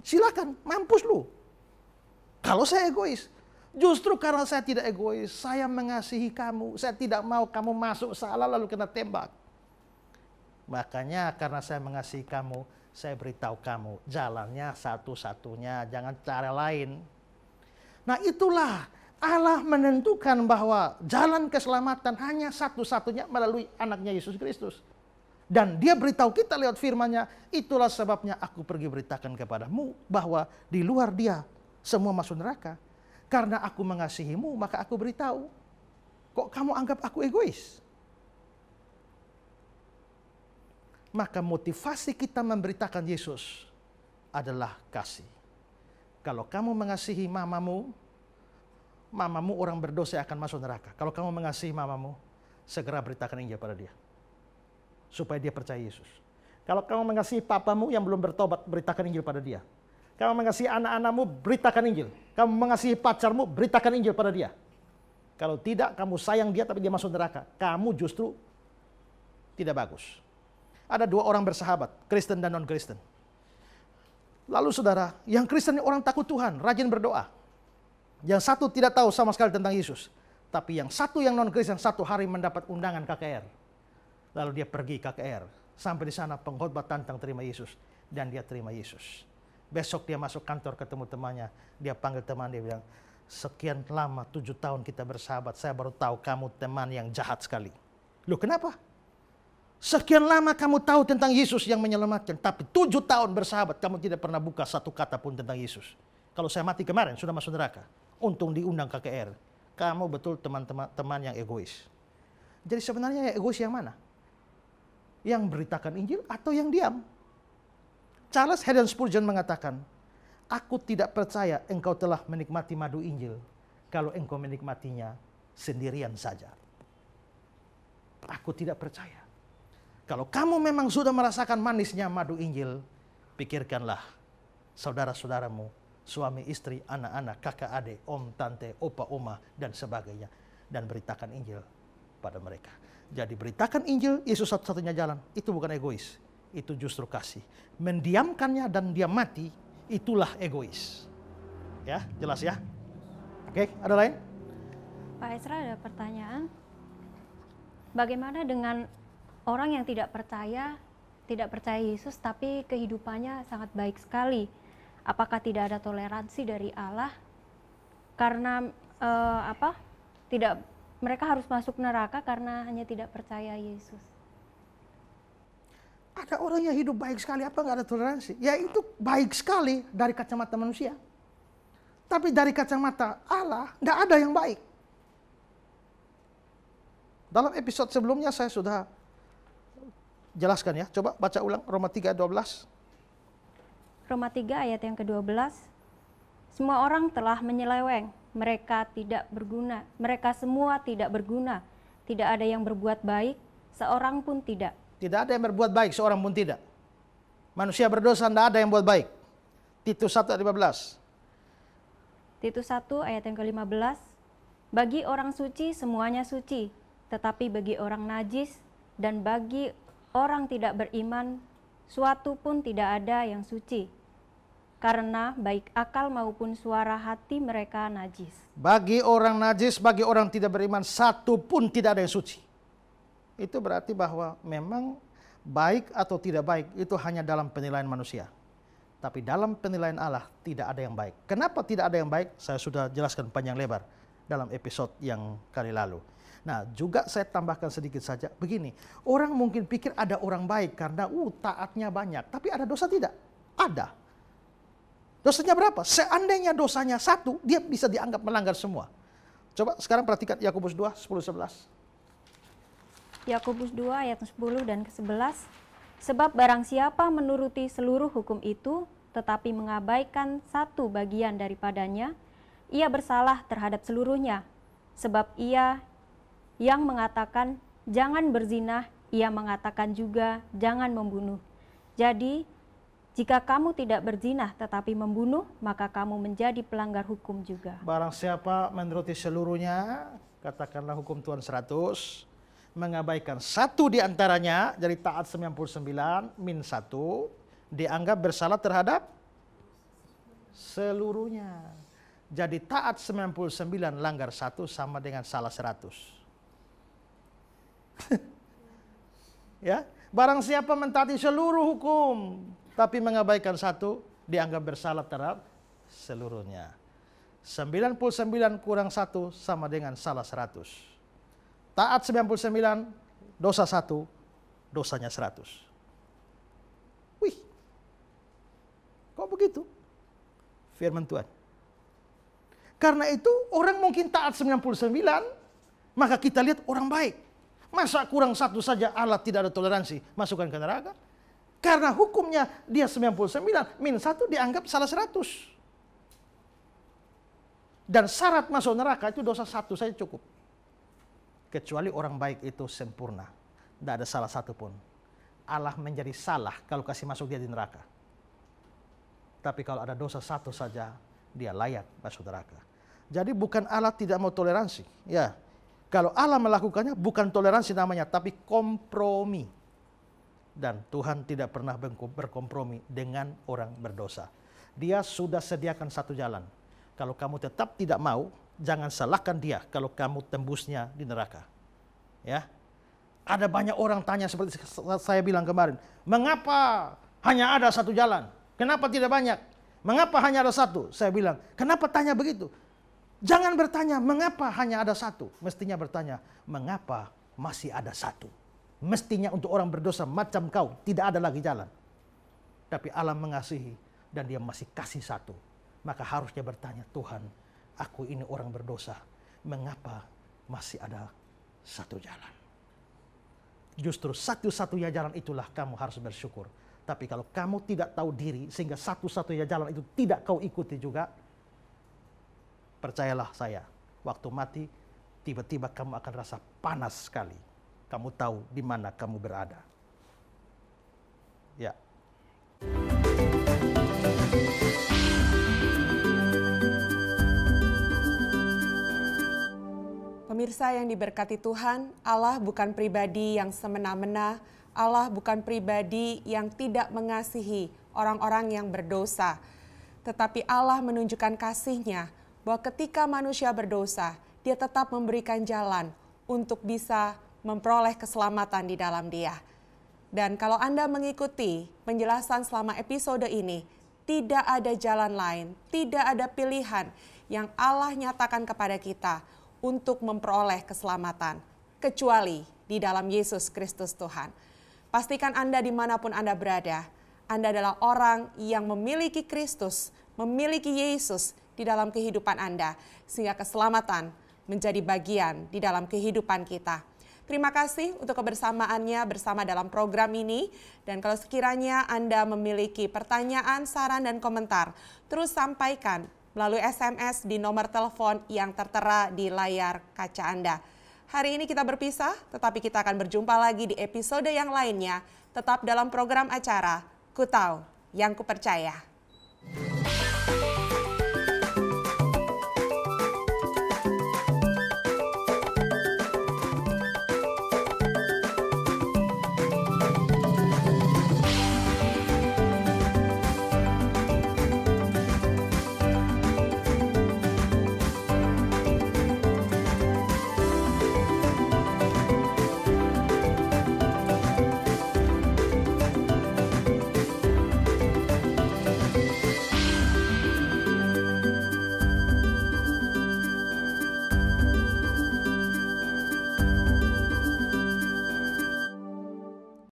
Silakan, mampus lu. Kalau saya egois, justru karena saya tidak egois, saya mengasihi kamu, saya tidak mau kamu masuk salah lalu kena tembak. Makanya karena saya mengasihi kamu, saya beritahu kamu jalannya satu-satunya, jangan cara lain. Nah itulah Allah menentukan bahwa jalan keselamatan hanya satu-satunya melalui anaknya Yesus Kristus. Dan dia beritahu kita lewat firmannya, itulah sebabnya aku pergi beritakan kepadamu bahwa di luar dia semua masuk neraka. Karena aku mengasihimu maka aku beritahu. Kok kamu anggap aku egois? maka motivasi kita memberitakan Yesus adalah kasih. Kalau kamu mengasihi mamamu, mamamu orang berdosa akan masuk neraka. Kalau kamu mengasihi mamamu, segera beritakan Injil pada dia. Supaya dia percaya Yesus. Kalau kamu mengasihi papamu yang belum bertobat, beritakan Injil pada dia. Kamu mengasihi anak-anakmu, beritakan Injil. Kamu mengasihi pacarmu, beritakan Injil pada dia. Kalau tidak, kamu sayang dia tapi dia masuk neraka. Kamu justru tidak bagus ada dua orang bersahabat, Kristen dan non-Kristen. Lalu saudara, yang Kristen orang takut Tuhan, rajin berdoa. Yang satu tidak tahu sama sekali tentang Yesus. Tapi yang satu yang non-Kristen satu hari mendapat undangan KKR. Lalu dia pergi KKR. Sampai di sana pengkhotbah tentang terima Yesus. Dan dia terima Yesus. Besok dia masuk kantor ketemu temannya. Dia panggil teman, dia bilang, sekian lama, tujuh tahun kita bersahabat. Saya baru tahu kamu teman yang jahat sekali. Loh kenapa? Sekian lama kamu tahu tentang Yesus yang menyelamatkan, tapi tujuh tahun bersahabat, kamu tidak pernah buka satu kata pun tentang Yesus. Kalau saya mati kemarin, sudah masuk neraka. Untung diundang KKR. Kamu betul teman-teman yang egois. Jadi sebenarnya yang egois yang mana? Yang beritakan Injil atau yang diam? Charles Haddon Spurgeon mengatakan, Aku tidak percaya engkau telah menikmati madu Injil kalau engkau menikmatinya sendirian saja. Aku tidak percaya kalau kamu memang sudah merasakan manisnya madu Injil, pikirkanlah saudara-saudaramu, suami istri, anak-anak, kakak adik, om, tante, opa, oma, dan sebagainya. Dan beritakan Injil pada mereka. Jadi beritakan Injil, Yesus satu-satunya jalan. Itu bukan egois, itu justru kasih. Mendiamkannya dan dia mati, itulah egois. Ya, jelas ya? Oke, ada lain? Pak Esra ada pertanyaan. Bagaimana dengan orang yang tidak percaya tidak percaya Yesus tapi kehidupannya sangat baik sekali. Apakah tidak ada toleransi dari Allah? Karena eh, apa? Tidak mereka harus masuk neraka karena hanya tidak percaya Yesus. Ada orang yang hidup baik sekali, apa nggak ada toleransi? Ya itu baik sekali dari kacamata manusia. Tapi dari kacamata Allah, nggak ada yang baik. Dalam episode sebelumnya saya sudah jelaskan ya. Coba baca ulang Roma 3 ayat 12. Roma 3 ayat yang ke-12. Semua orang telah menyeleweng, mereka tidak berguna, mereka semua tidak berguna. Tidak ada yang berbuat baik, seorang pun tidak. Tidak ada yang berbuat baik, seorang pun tidak. Manusia berdosa, tidak ada yang buat baik. Titus 1 ayat 15. Titus 1 ayat yang ke-15. Bagi orang suci semuanya suci, tetapi bagi orang najis dan bagi orang tidak beriman, suatu pun tidak ada yang suci, karena baik akal maupun suara hati mereka najis. Bagi orang najis, bagi orang tidak beriman, satu pun tidak ada yang suci. Itu berarti bahwa memang baik atau tidak baik itu hanya dalam penilaian manusia. Tapi dalam penilaian Allah tidak ada yang baik. Kenapa tidak ada yang baik? Saya sudah jelaskan panjang lebar dalam episode yang kali lalu. Nah, juga saya tambahkan sedikit saja begini. Orang mungkin pikir ada orang baik karena uh taatnya banyak, tapi ada dosa tidak? Ada. Dosanya berapa? Seandainya dosanya satu, dia bisa dianggap melanggar semua. Coba sekarang perhatikan Yakobus 2 10 11. Yakobus 2 ayat 10 dan ke-11. Sebab barang siapa menuruti seluruh hukum itu tetapi mengabaikan satu bagian daripadanya, ia bersalah terhadap seluruhnya. Sebab ia yang mengatakan jangan berzinah, ia mengatakan juga jangan membunuh. Jadi, jika kamu tidak berzinah tetapi membunuh, maka kamu menjadi pelanggar hukum juga. Barang siapa menuruti seluruhnya, katakanlah hukum Tuhan 100, mengabaikan satu di antaranya dari taat 99 min satu dianggap bersalah terhadap seluruhnya. Jadi taat 99 langgar satu sama dengan salah 100. *laughs* ya, barang siapa mentaati seluruh hukum tapi mengabaikan satu dianggap bersalah terhadap seluruhnya. 99 kurang 1 sama dengan salah 100. Taat 99, dosa 1, dosanya 100. Wih, kok begitu? Firman Tuhan. Karena itu orang mungkin taat 99, maka kita lihat orang baik. Masa kurang satu saja alat tidak ada toleransi masukkan ke neraka? Karena hukumnya dia 99, min satu dianggap salah 100. Dan syarat masuk neraka itu dosa satu saja cukup. Kecuali orang baik itu sempurna. Tidak ada salah satu pun. Allah menjadi salah kalau kasih masuk dia di neraka. Tapi kalau ada dosa satu saja, dia layak masuk neraka. Jadi bukan Allah tidak mau toleransi. Ya, kalau Allah melakukannya bukan toleransi namanya, tapi kompromi. Dan Tuhan tidak pernah berkompromi dengan orang berdosa. Dia sudah sediakan satu jalan. Kalau kamu tetap tidak mau, jangan salahkan dia kalau kamu tembusnya di neraka. Ya. Ada banyak orang tanya seperti saya bilang kemarin, mengapa hanya ada satu jalan? Kenapa tidak banyak? Mengapa hanya ada satu? Saya bilang, kenapa tanya begitu? Jangan bertanya mengapa hanya ada satu. Mestinya bertanya mengapa masih ada satu. Mestinya untuk orang berdosa macam kau tidak ada lagi jalan. Tapi Allah mengasihi dan dia masih kasih satu. Maka harusnya bertanya Tuhan aku ini orang berdosa. Mengapa masih ada satu jalan. Justru satu-satunya jalan itulah kamu harus bersyukur. Tapi kalau kamu tidak tahu diri sehingga satu-satunya jalan itu tidak kau ikuti juga, Percayalah saya, waktu mati tiba-tiba kamu akan rasa panas sekali. Kamu tahu di mana kamu berada. Ya. Pemirsa yang diberkati Tuhan, Allah bukan pribadi yang semena-mena, Allah bukan pribadi yang tidak mengasihi orang-orang yang berdosa. Tetapi Allah menunjukkan kasihnya bahwa ketika manusia berdosa, dia tetap memberikan jalan untuk bisa memperoleh keselamatan di dalam dia. Dan kalau Anda mengikuti penjelasan selama episode ini, tidak ada jalan lain, tidak ada pilihan yang Allah nyatakan kepada kita untuk memperoleh keselamatan, kecuali di dalam Yesus Kristus Tuhan. Pastikan Anda dimanapun Anda berada, Anda adalah orang yang memiliki Kristus, memiliki Yesus, di dalam kehidupan Anda, sehingga keselamatan menjadi bagian di dalam kehidupan kita. Terima kasih untuk kebersamaannya bersama dalam program ini. Dan kalau sekiranya Anda memiliki pertanyaan, saran, dan komentar, terus sampaikan melalui SMS di nomor telepon yang tertera di layar kaca Anda. Hari ini kita berpisah, tetapi kita akan berjumpa lagi di episode yang lainnya, tetap dalam program acara Ku Yang Kupercaya. Percaya.